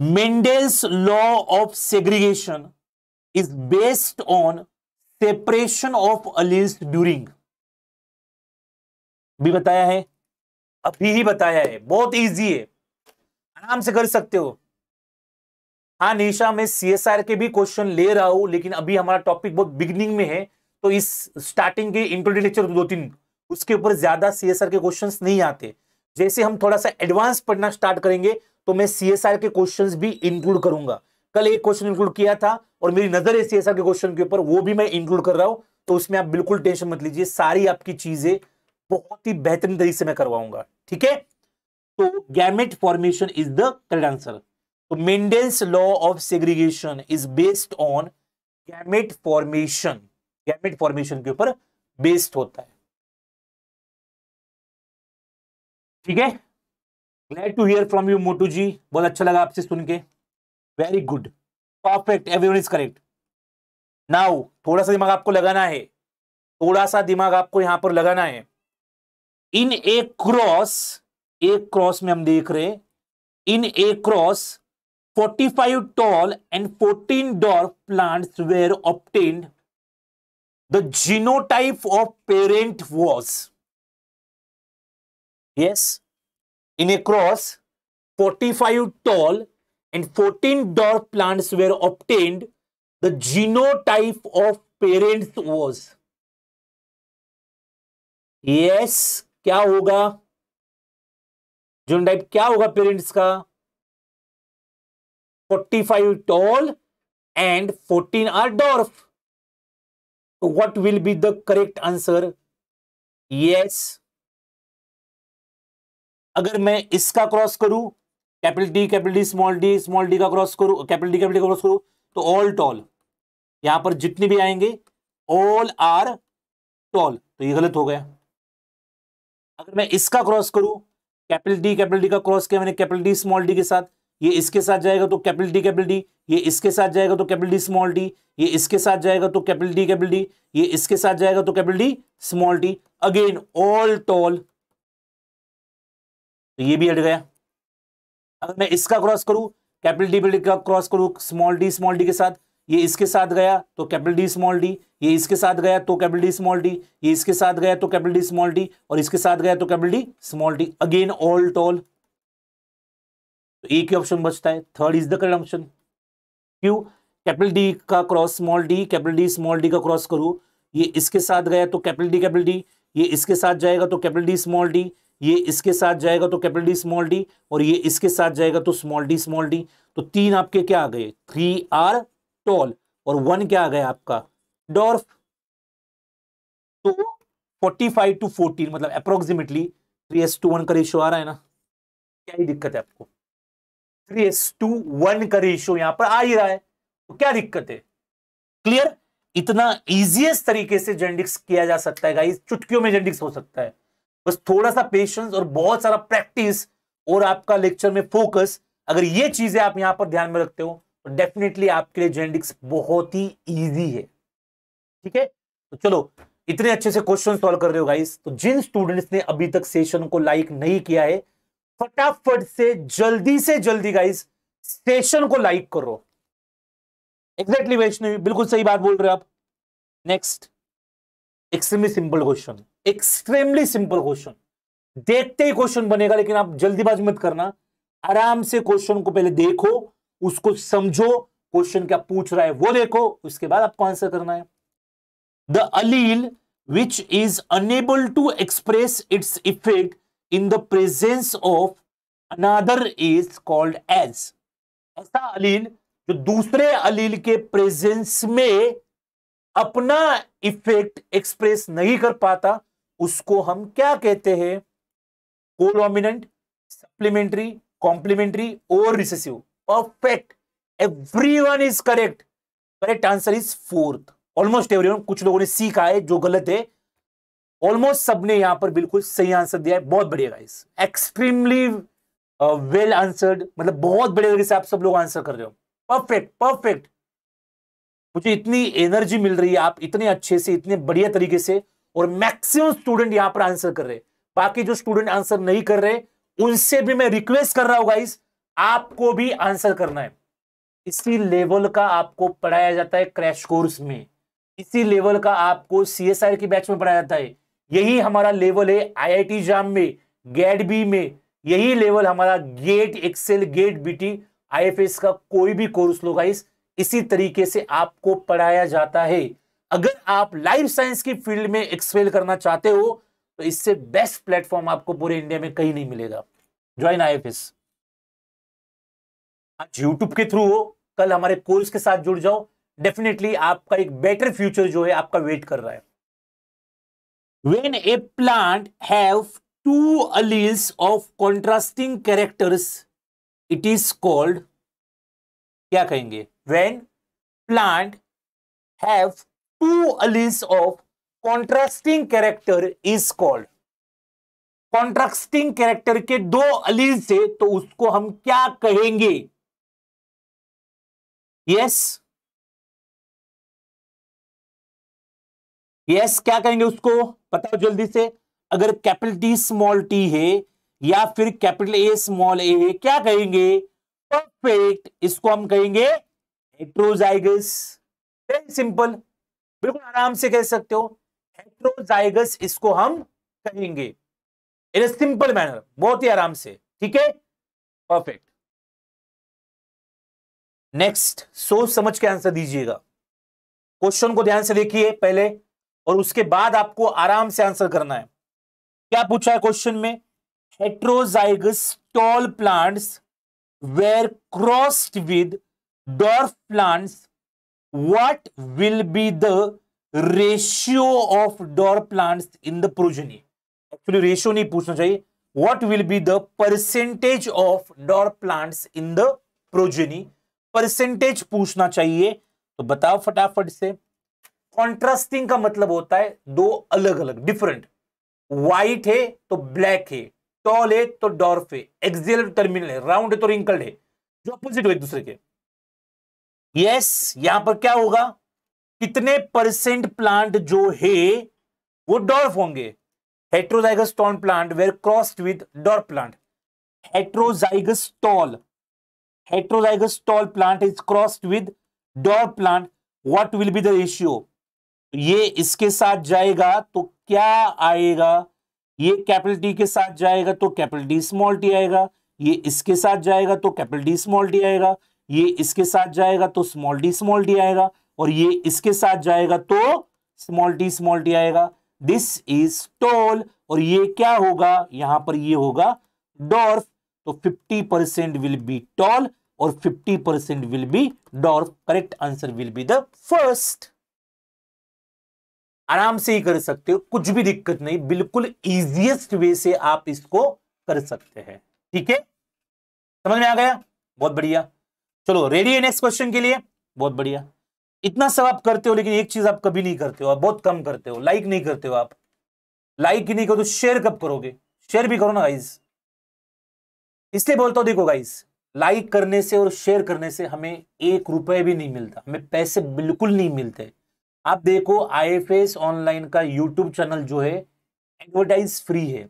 B: Mendel's law of segregation is based on separation of alleles during भी बताया है अभी ही बताया है बहुत इजी है आराम से कर सकते हो
A: हाँ निशा मैं सीएसआर के भी क्वेश्चन ले रहा हूं लेकिन अभी हमारा टॉपिक बहुत बिगिनिंग में है तो इस स्टार्टिंग के इंट्रोडी दो तीन उसके ऊपर ज्यादा सीएसआर के क्वेश्चंस नहीं आते जैसे हम थोड़ा सा एडवांस पढ़ना स्टार्ट करेंगे तो मैं सी के क्वेश्चन भी इंक्लूड करूंगा कल एक क्वेश्चन इंक्लूड किया था और मेरी नजर है सी के क्वेश्चन के ऊपर वो भी मैं इंक्लूड कर रहा हूं तो उसमें आप बिल्कुल टेंशन मत लीजिए सारी आपकी चीजें बहुत ही बेहतरीन तरीके से मैं करवाऊंगा ठीक है तो gamete formation is the correct answer तो Mendel's law of segregation is based on gamete formation gamete
B: formation के ऊपर बेस्ड होता है ठीक है glad to hear from you Motu ji बहुत अच्छा लगा आपसे सुन के
A: very good perfect everyone is correct now थोड़ा सा दिमाग आपको लगाना है थोड़ा सा दिमाग आपको यहां पर लगाना है इन ए क्रॉस एक क्रॉस में हम देख रहे in a cross 45 tall and 14 dwarf plants were obtained the genotype of parent was yes In a cross 45 tall and 14 dwarf plants were obtained. The genotype of parents was
B: yes क्या होगा जीनोटाइप क्या होगा पेरेंट्स का 45 tall and 14 are dwarf. What will be the correct answer? Yes,
A: अगर मैं इसका क्रॉस करूं capital D capital D small D small D का क्रॉस करूं कैपिटल डी कैपिटल का क्रॉस करूं तो ऑल टॉल यहां पर जितने भी आएंगे ऑल आर टॉल तो ये गलत हो गया अगर मैं इसका क्रॉस करूं कैपिटल डी कैपिटल डी का क्रॉस किया मैंने कैपिटल डी स्मॉल डी के साथ ये इसके साथ जाएगा तो कैपिटल डी कैपिटल डी ये इसके साथ जाएगा तो कैपिटल डी स्मॉल डी ये इसके साथ जाएगा तो कैपिटल डी कैपिटल डी ये इसके साथ जाएगा तो capital D small D again all tall तो ये भी हट गया अगर मैं इसका क्रॉस करूं कैपिटल डी बिल्डिंग का क्रॉस करूं स्मॉल डी स्मॉल डी के साथ ये इसके साथ गया तो कैपिटल डी स्मॉल डी ये इसके साथ गया तो कैपिटल डी स्मॉल डी ये इसके साथ गया तो कैपिटल डी स्मॉल डी और इसके साथ गया तो capital D small D again all tall तो एक ही ऑप्शन बचता है third is the correct option Q capital D का cross small D capital D small D का क्रॉस करूँ ये इसके साथ गया तो कैपिटल डी कैपिटल डी ये इसके साथ जाएगा तो कैपिटल डी स्मॉल डी ये इसके साथ जाएगा तो कैपिटल डी स्मॉल डी और ये इसके साथ जाएगा तो स्मॉल डी स्मॉल डी तो तीन आपके क्या आ गए थ्री आर टॉल और वन क्या आ गया आपका डॉर्फ तो फोर्टी फाइव टू फोर्टीन मतलब approximately three is to one का रेशियो आ रहा है ना क्या ही दिक्कत है आपको थ्री एस टू वन का रेशियो यहां पर आ ही रहा है तो क्या दिक्कत है क्लियर इतना इजीएस्ट तरीके से जेंडिक्स किया जा सकता है गाइस चुटकियों में जेंडिक्स हो सकता है बस थोड़ा सा पेशेंस और बहुत सारा प्रैक्टिस और आपका लेक्चर में फोकस अगर ये चीजें आप यहां पर ध्यान में रखते हो तो डेफिनेटली आपके लिए जेनेटिक्स बहुत ही ईजी है ठीक है तो चलो इतने अच्छे से क्वेश्चन सॉल्व कर रहे हो गाइस तो जिन स्टूडेंट्स ने अभी तक सेशन को लाइक नहीं किया है फटाफट से जल्दी से जल्दी गाइस सेशन को लाइक करो एग्जैक्टली exactly वैष्णवी बिल्कुल सही बात बोल रहे हो आप next extremely simple question extremely simple question देखते ही क्वेश्चन बनेगा लेकिन आप जल्दीबाज मत करना आराम से क्वेश्चन को पहले देखो उसको समझो क्वेश्चन क्या पूछ रहा है वो देखो उसके बाद आपको आंसर करना है the allele which is unable to express its effect in the presence of another is called as ऐसा अलील जो दूसरे अलील के प्रेजेंस में अपना इफेक्ट एक्सप्रेस नहीं कर पाता उसको हम क्या कहते हैं कोलोमिनेंट सप्लीमेंट्री कॉम्प्लीमेंट्री और recessive perfect everyone is correct correct answer is fourth almost everyone कुछ लोगों ने सीखा है जो गलत है ऑलमोस्ट सबने यहां पर बिल्कुल सही आंसर दिया है बहुत बढ़िया गाइस एक्सट्रीमली वेल आंसर्ड मतलब बहुत बढ़िया तरीके से आप सब लोग आंसर कर रहे हो परफेक्ट परफेक्ट मुझे इतनी एनर्जी मिल रही है आप इतने अच्छे से इतने बढ़िया तरीके से और मैक्सिमम स्टूडेंट यहां पर आंसर कर रहे बाकी जो स्टूडेंट आंसर नहीं कर रहे उनसे भी मैं रिक्वेस्ट कर रहा हूं गाइस आपको भी आंसर करना है इसी लेवल का आपको पढ़ाया जाता है क्रैश कोर्स में इसी लेवल का आपको सी की बैच में पढ़ाया जाता है यही हमारा लेवल है आईआईटी जाम में गेट बी में यही लेवल हमारा GATE XL GATE BT IFS का कोई भी कोर्स लो गाइस इसी तरीके से आपको पढ़ाया जाता है अगर आप लाइफ साइंस की फील्ड में एक्सपेल करना चाहते हो तो इससे बेस्ट प्लेटफॉर्म आपको पूरे इंडिया में कहीं नहीं मिलेगा ज्वाइन आई एफ आज यूट्यूब के थ्रू हो कल हमारे कोर्स के साथ जुड़ जाओ डेफिनेटली आपका एक बेटर फ्यूचर जो है आपका वेट कर रहा है when a plant have two alleles of contrasting characters it is called क्या कहेंगे when plant have two alleles of contrasting character is called contrasting
B: character के दो अलील से तो उसको हम क्या कहेंगे यस यस क्या कहेंगे उसको बताओ जल्दी से अगर कैपिटल टी स्मॉल टी है
A: या फिर कैपिटल ए स्मॉल ए है क्या कहेंगे परफेक्ट इसको हम कहेंगे हेट्रोजाइगस वेरी सिंपल बिल्कुल आराम से कह सकते
B: हो हेट्रोजाइगस इसको हम कहेंगे इन ए सिंपल मैनर बहुत ही आराम से ठीक है परफेक्ट नेक्स्ट सोच समझ के आंसर दीजिएगा क्वेश्चन को ध्यान से देखिए पहले
A: और उसके बाद आपको आराम से आंसर करना है क्या पूछा है क्वेश्चन में heterozygous tall plants were crossed with dwarf plants what will be the ratio of door plants in the progeny actually ratio नहीं पूछना चाहिए what will be the percentage of door plants in the progeny percentage पूछना चाहिए तो बताओ फटाफट से कॉन्ट्रास्टिंग का मतलब होता है दो अलग अलग डिफरेंट व्हाइट है तो ब्लैक है टॉल है तो डॉर्फ है एक्सियल टर्मिनल है राउंड है तो रिंकल्ड है जो अपोजिट हो एक दूसरे के यस यहां पर क्या होगा कितने परसेंट प्लांट जो है वो डॉर्फ होंगे heterozygous tall plant were crossed with dwarf plant heterozygous tall heterozygous tall plant is crossed with dwarf plant what will be the ratio ये इसके साथ जाएगा तो क्या आएगा ये कैपिटल टी के साथ जाएगा तो कैपिटल डी स्मॉल टी आएगा ये इसके साथ जाएगा तो कैपिटल डी स्मॉल टी आएगा ये इसके साथ जाएगा तो स्मॉल डी स्मॉल डी आएगा और ये इसके साथ जाएगा तो स्मॉल डी स्मॉल डी आएगा दिस इज टोल और ये क्या होगा यहां पर ये होगा डॉर्फ तो 50 परसेंट विल बी टॉल और 50 percent will be dwarf correct answer will be the first आराम से ही कर सकते हो कुछ भी दिक्कत नहीं बिल्कुल इजिएस्ट वे से आप इसको कर सकते हैं ठीक है समझ में आ गया बहुत बढ़िया चलो रेडी है नेक्स्ट क्वेश्चन के लिए बहुत बढ़िया इतना सब आप करते हो लेकिन एक चीज आप कभी नहीं करते हो आप बहुत कम करते हो लाइक नहीं करते हो आप लाइक ही नहीं करो तो शेयर कब करोगे शेयर भी करो ना गाइज इसलिए बोलता हूं देखो गाइज लाइक करने से और शेयर करने से हमें एक रुपए भी नहीं मिलता हमें पैसे बिल्कुल नहीं मिलते आप देखो आई ऑनलाइन का यूट्यूब चैनल जो है एडवर्टाइज फ्री है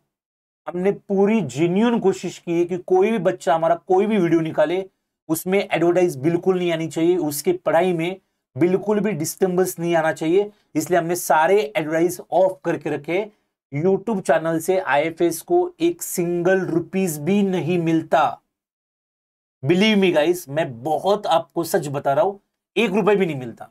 A: हमने पूरी जेन्यून कोशिश की है कि कोई भी बच्चा हमारा कोई भी वीडियो निकाले उसमें एडवर्टाइज बिल्कुल नहीं आनी चाहिए उसके पढ़ाई में बिल्कुल भी डिस्टर्बेंस नहीं आना चाहिए इसलिए हमने सारे एडवर्टाइज ऑफ करके रखे यूट्यूब चैनल से आई को एक सिंगल रुपीज भी नहीं मिलता बिलीव मी गाइस मैं बहुत आपको सच बता रहा हूं एक रुपए भी नहीं मिलता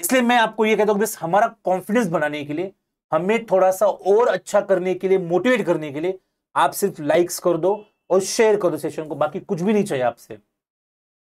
A: इसलिए मैं आपको यह कहता हूं बस हमारा कॉन्फिडेंस बनाने के लिए हमें थोड़ा सा और अच्छा करने के लिए मोटिवेट करने के लिए आप सिर्फ लाइक्स कर दो और शेयर करो सेशन को बाकी कुछ भी नहीं चाहिए आपसे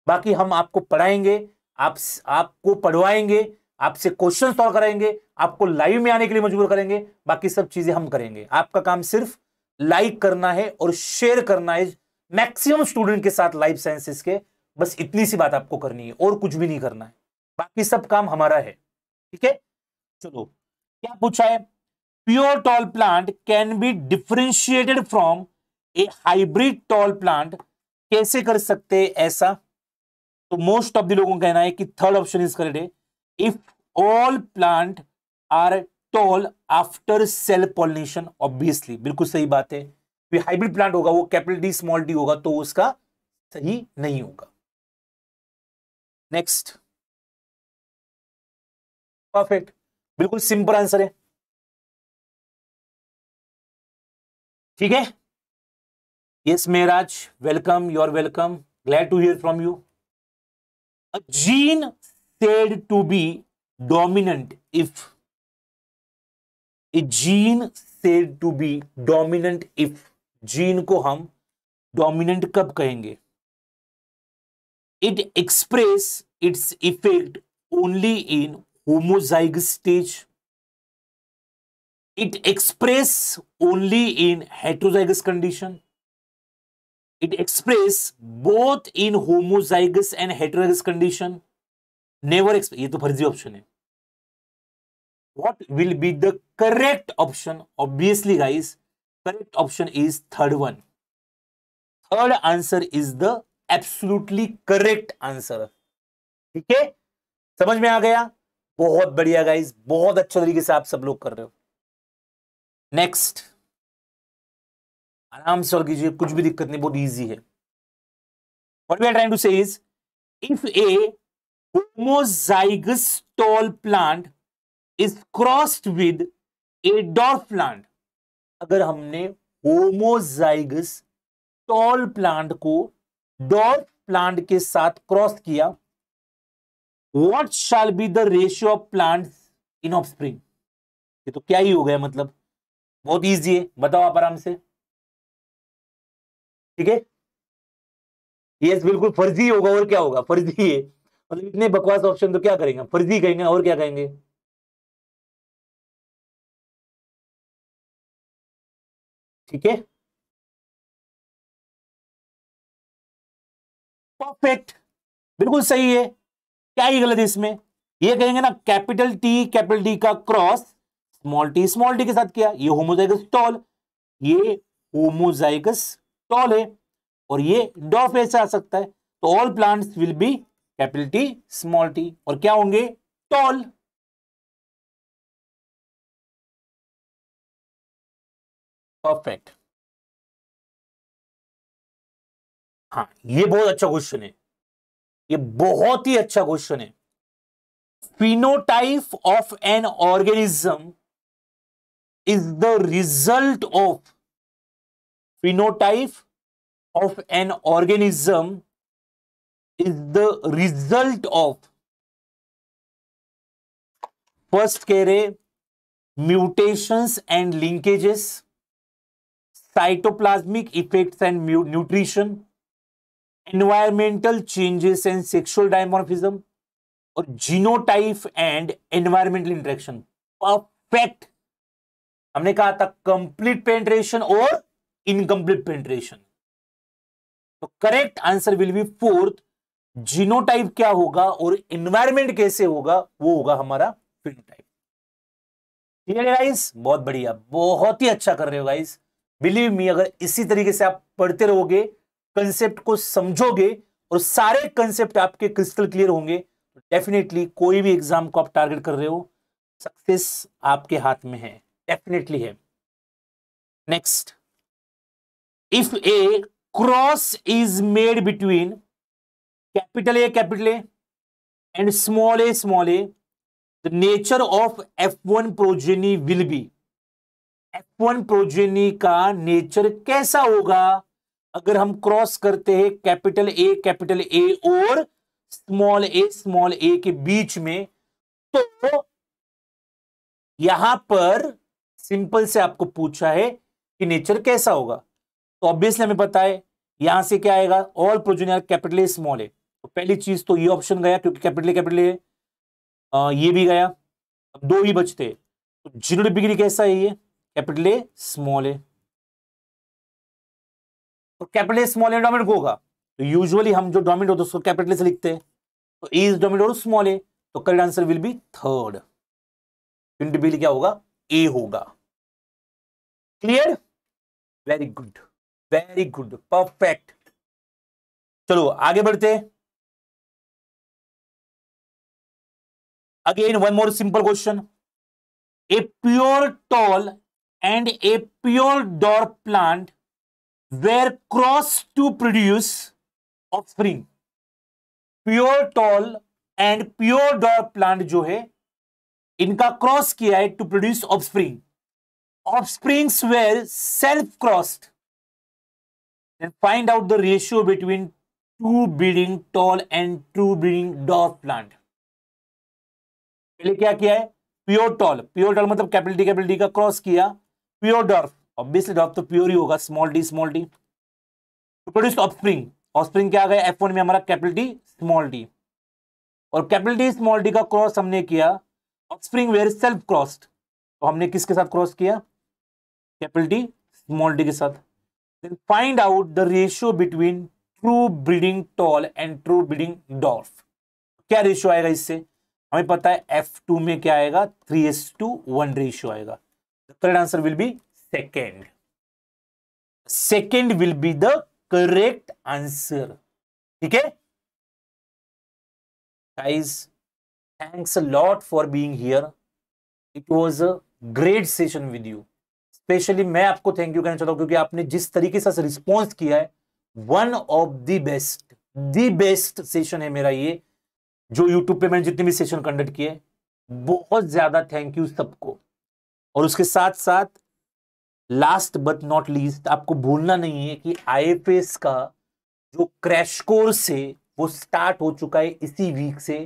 A: बाकी हम आपको पढ़ाएंगे आप आपको पढ़वाएंगे आपसे क्वेश्चन सॉल्व कराएंगे आपको लाइव में आने के लिए मजबूर करेंगे बाकी सब चीजें हम करेंगे आपका काम सिर्फ लाइक करना है और शेयर करना है मैक्सिमम स्टूडेंट के साथ लाइफ साइंसेस के बस इतनी सी बात आपको करनी है और कुछ भी नहीं करना है बाकी सब काम हमारा है ठीक है चलो क्या पूछा है pure tall plant can be differentiated from एक हाइब्रिड टॉल प्लांट कैसे कर सकते ऐसा तो मोस्ट ऑफ द लोगों का कहना है कि थर्ड ऑप्शन इज करेक्ट है if all plant are tall after self pollination obviously बिल्कुल सही बात है तो
B: हाइब्रिड प्लांट होगा वो कैपिटल डी स्मॉल डी होगा तो उसका सही नहीं होगा नेक्स्ट परफेक्ट बिल्कुल सिंपल आंसर है ठीक है yes Meraj welcome you are welcome glad to hear from you
A: gene said to be dominant if
B: gene said to be dominant if gene को हम डोमिनेंट कब कहेंगे
A: it express its effect only in homozygous stage it express only in heterozygous condition it express both in homozygous and heterozygous condition never express ये तो फर्जी ऑप्शन है what will be the correct option obviously guys correct option is third one third answer is the absolutely correct
B: answer ठीक है समझ में आ गया बहुत बढ़िया गाइस बहुत अच्छे तरीके से आप सब लोग कर रहे हो नेक्स्ट आराम से सॉल्व कीजिए कुछ भी दिक्कत नहीं बहुत इजी है what we are trying to say is
A: if a homozygous tall plant is crossed with a dwarf plant अगर हमने होमोजाइगस टॉल प्लांट को डॉर्फ प्लांट के साथ क्रॉस किया what shall be the ratio of plant in 
B: offspring ये तो क्या ही हो गया मतलब बहुत इजी है बताओ आप आराम से ठीक है ये बिल्कुल फर्जी होगा और क्या होगा फर्जी है मतलब इतने बकवास ऑप्शन तो क्या करेंगे फर्जी कहेंगे और क्या कहेंगे ठीक है परफेक्ट बिल्कुल सही है क्या ही गलत है इसमें ये कहेंगे ना कैपिटल टी कैपिटल डी का
A: cross small T small T के साथ किया ये होमोजाइगस टॉल ये होमोजाइगस टॉल है और ये डॉ फेज से आ सकता है तो all plants will
B: be capital T small T और क्या होंगे टॉल परफेक्ट हाँ ये बहुत अच्छा क्वेश्चन है ये बहुत ही अच्छा क्वेश्चन है phenotype of an organism is the result of phenotype of an organism is the result of first कह रहे mutations and linkages
A: cytoplasmic effects and nutrition environmental changes and sexual dimorphism और genotype and environmental interaction perfect हमने कहा था कंप्लीट पेंट्रेशन और इनकम्प्लीट पेंट्रेशन तो correct answer will be fourth genotype क्या होगा और इन्वायरमेंट कैसे होगा वो होगा हमारा फिनोटाइप क्लियर गाइस बहुत बढ़िया बहुत ही अच्छा कर रहे हो गाइस बिलीव मी अगर इसी तरीके से आप पढ़ते रहोगे कंसेप्ट को समझोगे और सारे कंसेप्ट आपके क्रिस्टल क्लियर होंगे तो डेफिनेटली कोई भी एग्जाम को आप टारगेट कर रहे हो सक्सेस आपके हाथ में है डेफिनेटली है next if a cross is made between capital A capital A and small A small A the nature of F one progeny will be F one progeny का नेचर कैसा होगा अगर हम क्रॉस करते हैं कैपिटल ए कैपिटल ए और स्मॉल ए स्मॉल ए के बीच में तो यहां पर सिंपल से आपको पूछा है कि नेचर कैसा होगा तो ऑब्वियसली हमें पता है यहां से क्या आएगा ऑल प्रोजूनियर कैपिटल स्मॉल है तो पहली चीज तो ये ऑप्शन गया क्योंकि कैपिटल कैपिटल आ, ये भी गया अब दो ही बचते तो जीरो डिग्री कैसा है ये कैपिटल ए स्मॉल है और कैपिटल स्मॉल है डोमिनेंट होगा तो यूजुअली हम जो डोमिनेंट होते उसको कैपिटल से लिखते
B: हैं तो ए इज और स्मॉल है तो correct answer will be third क्या होगा ए होगा clear very good very good perfect चलो आगे बढ़ते again one more simple question a pure tall and a pure dwarf plant
A: were cross to produce spring pure tall and pure dwarf plant जो है इनका क्रॉस किया है to produce offspring offsprings were self crossed
B: Then find out the ratio between two breeding tall and two breeding dwarf plant. पहले क्या किया है प्योर टॉल
A: प्योर टॉल मतलब कैपिटल डी कैपिटल डी का क्रॉस किया प्योर डॉर्फ ऑब्वियसली डॉर्फ तो प्योर ही होगा small D small D to produce offspring offspring क्या आ गया एफ में हमारा कैपिटल डी स्मॉल डी और कैपिटल डी स्मॉल डी का क्रॉस हमने किया ऑफस्प्रिंग वेयर सेल्फ क्रॉस्ड तो हमने किसके साथ क्रॉस किया कैपिटल डी स्मॉल डी के साथ Then find out the ratio between true breeding tall and true breeding dwarf क्या रेशियो आएगा इससे हमें पता है एफ टू में क्या आएगा three is to one ratio आएगा correct answer will be second second will be the correct answer ठीक है guys thanks a lot for being here it was a great session with you specially मैं आपको थैंक यू कहना चाहता हूँ क्योंकि आपने जिस तरीके से रिस्पॉन्स किया है one of the best the best session है मेरा ये जो यूट्यूब पे मैंने जितने भी सेशन कंडक्ट किए बहुत ज्यादा थैंक यू सबको और उसके साथ साथ लास्ट बट नॉट लीस्ट आपको भूलना नहीं है कि आई का जो क्रैश कोर्स है वो स्टार्ट हो चुका है इसी वीक से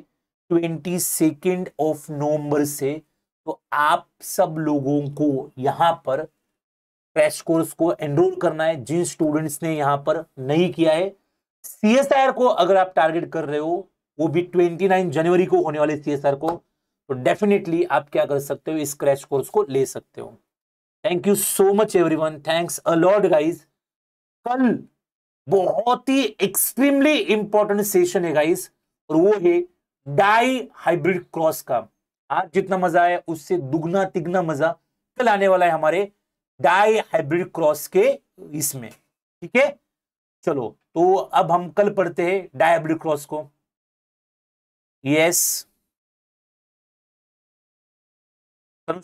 A: ट्वेंटी सेकेंड ऑफ नवंबर से तो आप सब लोगों को यहाँ पर क्रैश कोर्स को एनरोल करना है जिन स्टूडेंट्स ने यहाँ पर नहीं किया है सीएसआर को अगर आप टारगेट कर रहे हो वो भी 29 जनवरी को होने वाले सीएसआर को तो डेफिनेटली आप क्या कर सकते हो इस क्रैश कोर्स को ले सकते हो thank you so much one thanks a lot guys कल बहुत ही एक्सट्रीमली इंपॉर्टेंट सेशन है गाइस और वो है डाई हाइब्रिड क्रॉस का आज जितना मजा आया उससे दुगना तिगना मजा कल आने वाला है हमारे डाई हाइब्रिड क्रॉस के
B: इसमें ठीक है चलो तो अब हम कल पढ़ते हैं डाई हाइब्रिड क्रॉस को yes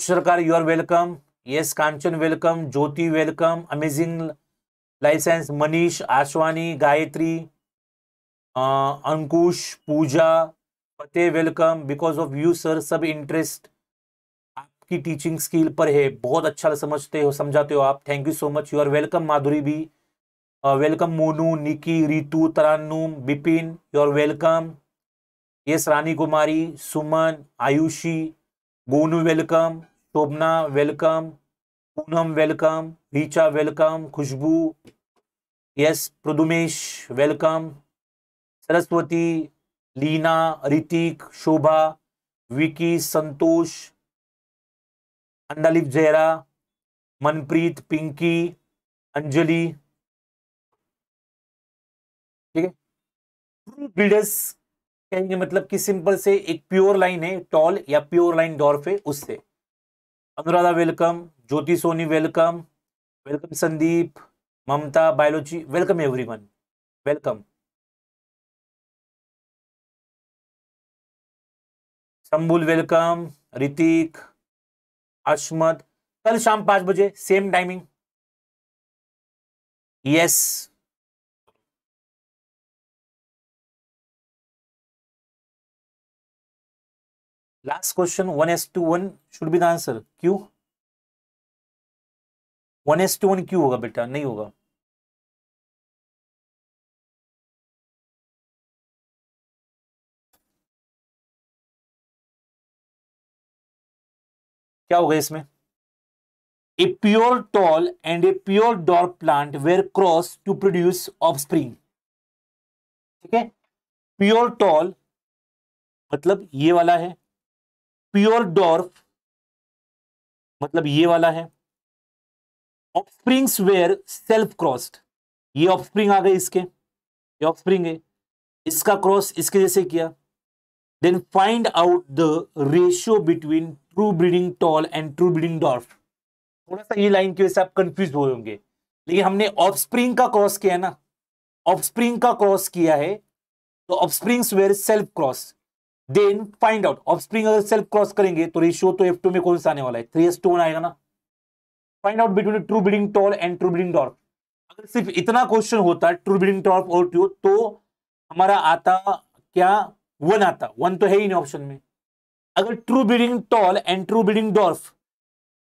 B: Sarkar you are welcome yes Kanchan welcome Jyoti welcome amazing
A: license Manish Ashwani Gayatri Ankush Puja पते welcome because of you sir सब इंटरेस्ट आपकी टीचिंग स्किल पर है बहुत अच्छा समझते हो समझाते हो आप thank you so much you are welcome Madhuri भी welcome Monu Nikki Ritu Tarannum Bipin you are welcome yes Rani Kumari Suman Ayushi Gonu welcome Shobhana welcome Poonam welcome Richa welcome Khushboo yes Pradumesh welcome Saraswati Leena Hrithik Shobha Vicky Santosh
B: Andalip Jaira Manpreet Pinky Anjali ठीक है
A: कहेंगे मतलब कि सिंपल से एक प्योर लाइन है टॉल या प्योर लाइन डॉर्फ है उससे Anuradha welcome Jyoti Soni welcome welcome Sandeep
B: Mamta biology welcome everyone welcome Shambul welcome Hrithik Ashmat कल शाम पांच बजे same timing yes last question one is to one should be the answer क्यू वन एस टू वन क्यू होगा बेटा नहीं होगा क्या होगा इसमें a pure tall and a pure dwarf plant were cross to produce offspring ठीक है प्योर टॉल मतलब ये वाला है प्योर डॉर्फ मतलब ये वाला है offsprings were self
A: crossed ये ऑफ स्प्रिंग आ गए इसके ये ऑफ स्प्रिंग है इसका क्रॉस इसके जैसे किया then find out the ratio between true breeding tall and true breeding dwarf थोड़ा सा ये लाइन की वजह से आप कंफ्यूज हुए होंगे लेकिन हमने ऑफस्प्रिंग का क्रॉस किया है ना ऑफस्प्रिंग का क्रॉस किया है तो offsprings were self cross then find out offspring अगर सेल्फ क्रॉस करेंगे तो रेशियो तो एफ टू में कौन सा आने वाला है थ्री एस टू वन आएगा ना find out between true breeding tall and true breeding dwarf अगर सिर्फ इतना क्वेश्चन होता है ट्रू ब्रीडिंग टॉर्फ और ट्यू तो हमारा आता क्या वन आता वन तो है ही नहीं ऑप्शन में अगर true breeding tall and true breeding dwarf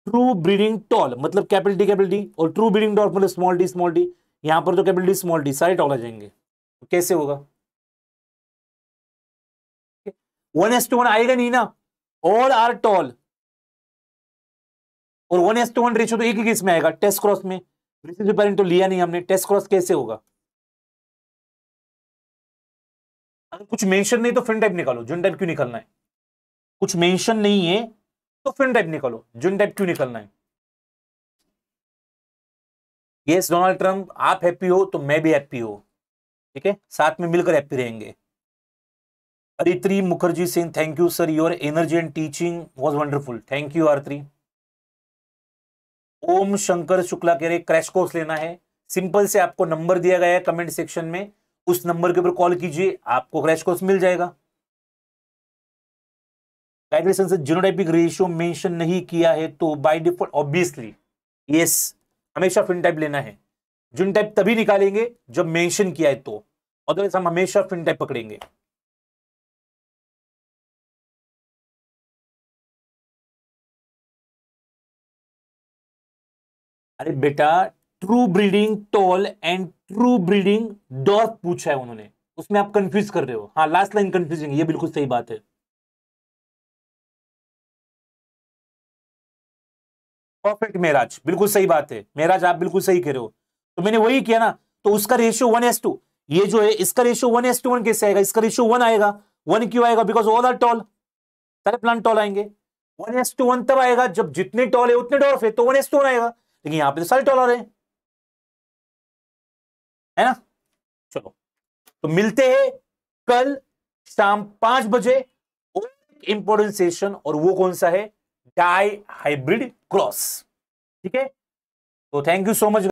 A: true breeding tall मतलब कैपिटल डी कैपिटल डी और ट्रू ब्रीडिंग डॉर्फ मतलब स्मॉल डी स्मॉल डी
B: यहां पर तो कैपिटल डी स्मॉल डी सारे टॉल आ जाएंगे तो कैसे होगा वन एस टू वन आएगा नहीं ना ऑल आर टॉल और one is to one ratio तो एक ही केस में आएगा टेस्ट क्रॉस में रिसेसिव तो लिया नहीं हमने टेस्ट क्रॉस कैसे होगा अगर कुछ मेंशन नहीं तो फ्रेंड टाइप निकालो जून टाइप क्यों निकालना है कुछ मेंशन नहीं है तो फिन टाइप
A: निकलो जिन टाइप क्यों निकलना है यस डोनाल्ड ट्रंप आप हैप्पी हो तो मैं भी हैप्पी हो ठीक है साथ में मिलकर हैप्पी रहेंगे Aritri Mukherjee Singh thank you sir your energy and teaching was wonderful thank you Aritri Om Shankar Shukla कह रहे क्रैश कोर्स लेना है सिंपल से आपको नंबर दिया गया है कमेंट सेक्शन में उस नंबर के ऊपर कॉल कीजिए आपको क्रैश कोर्स मिल जाएगा डायग्नल से जीनोटाइपिक रेशियो मेंशन नहीं किया है तो बाय डिफॉल्ट ऑब्वियसली यस हमेशा फिनटाइप लेना है
B: जीनोटाइप तभी निकालेंगे जब मेंशन किया है तो अदरवाइज हम हमेशा फिनटाइप पकड़ेंगे अरे बेटा true breeding
A: tall and true breeding dwarf पूछा है उन्होंने उसमें आप कंफ्यूज कर रहे हो हाँ लास्ट लाइन
B: कंफ्यूजिंग ये बिल्कुल सही बात है परफेक्ट मेराज बिल्कुल सही बात है मेराज आप बिल्कुल सही कह रहे हो तो मैंने
A: वही किया ना तो उसका रेशियो वन एस टू ये जो है इसका ratio one is to one कैसे आएगा इसका रेशियो वन आएगा वन क्यों आएगा बिकॉज ऑल आर टॉल सारे प्लांट टॉल आएंगे वन एस टू वन तब आएगा
B: जब जितने टॉल है उतने डॉर्फ है तो वन एस टू वन आएगा लेकिन यहाँ पे तो सारे टॉल आ रहे हैं है ना चलो तो मिलते हैं कल
A: शाम पांच बजे और इंपॉर्टेंट सेशन और वो कौन सा है डाई हाइब्रिड क्रॉस ठीक है तो थैंक यू सो मच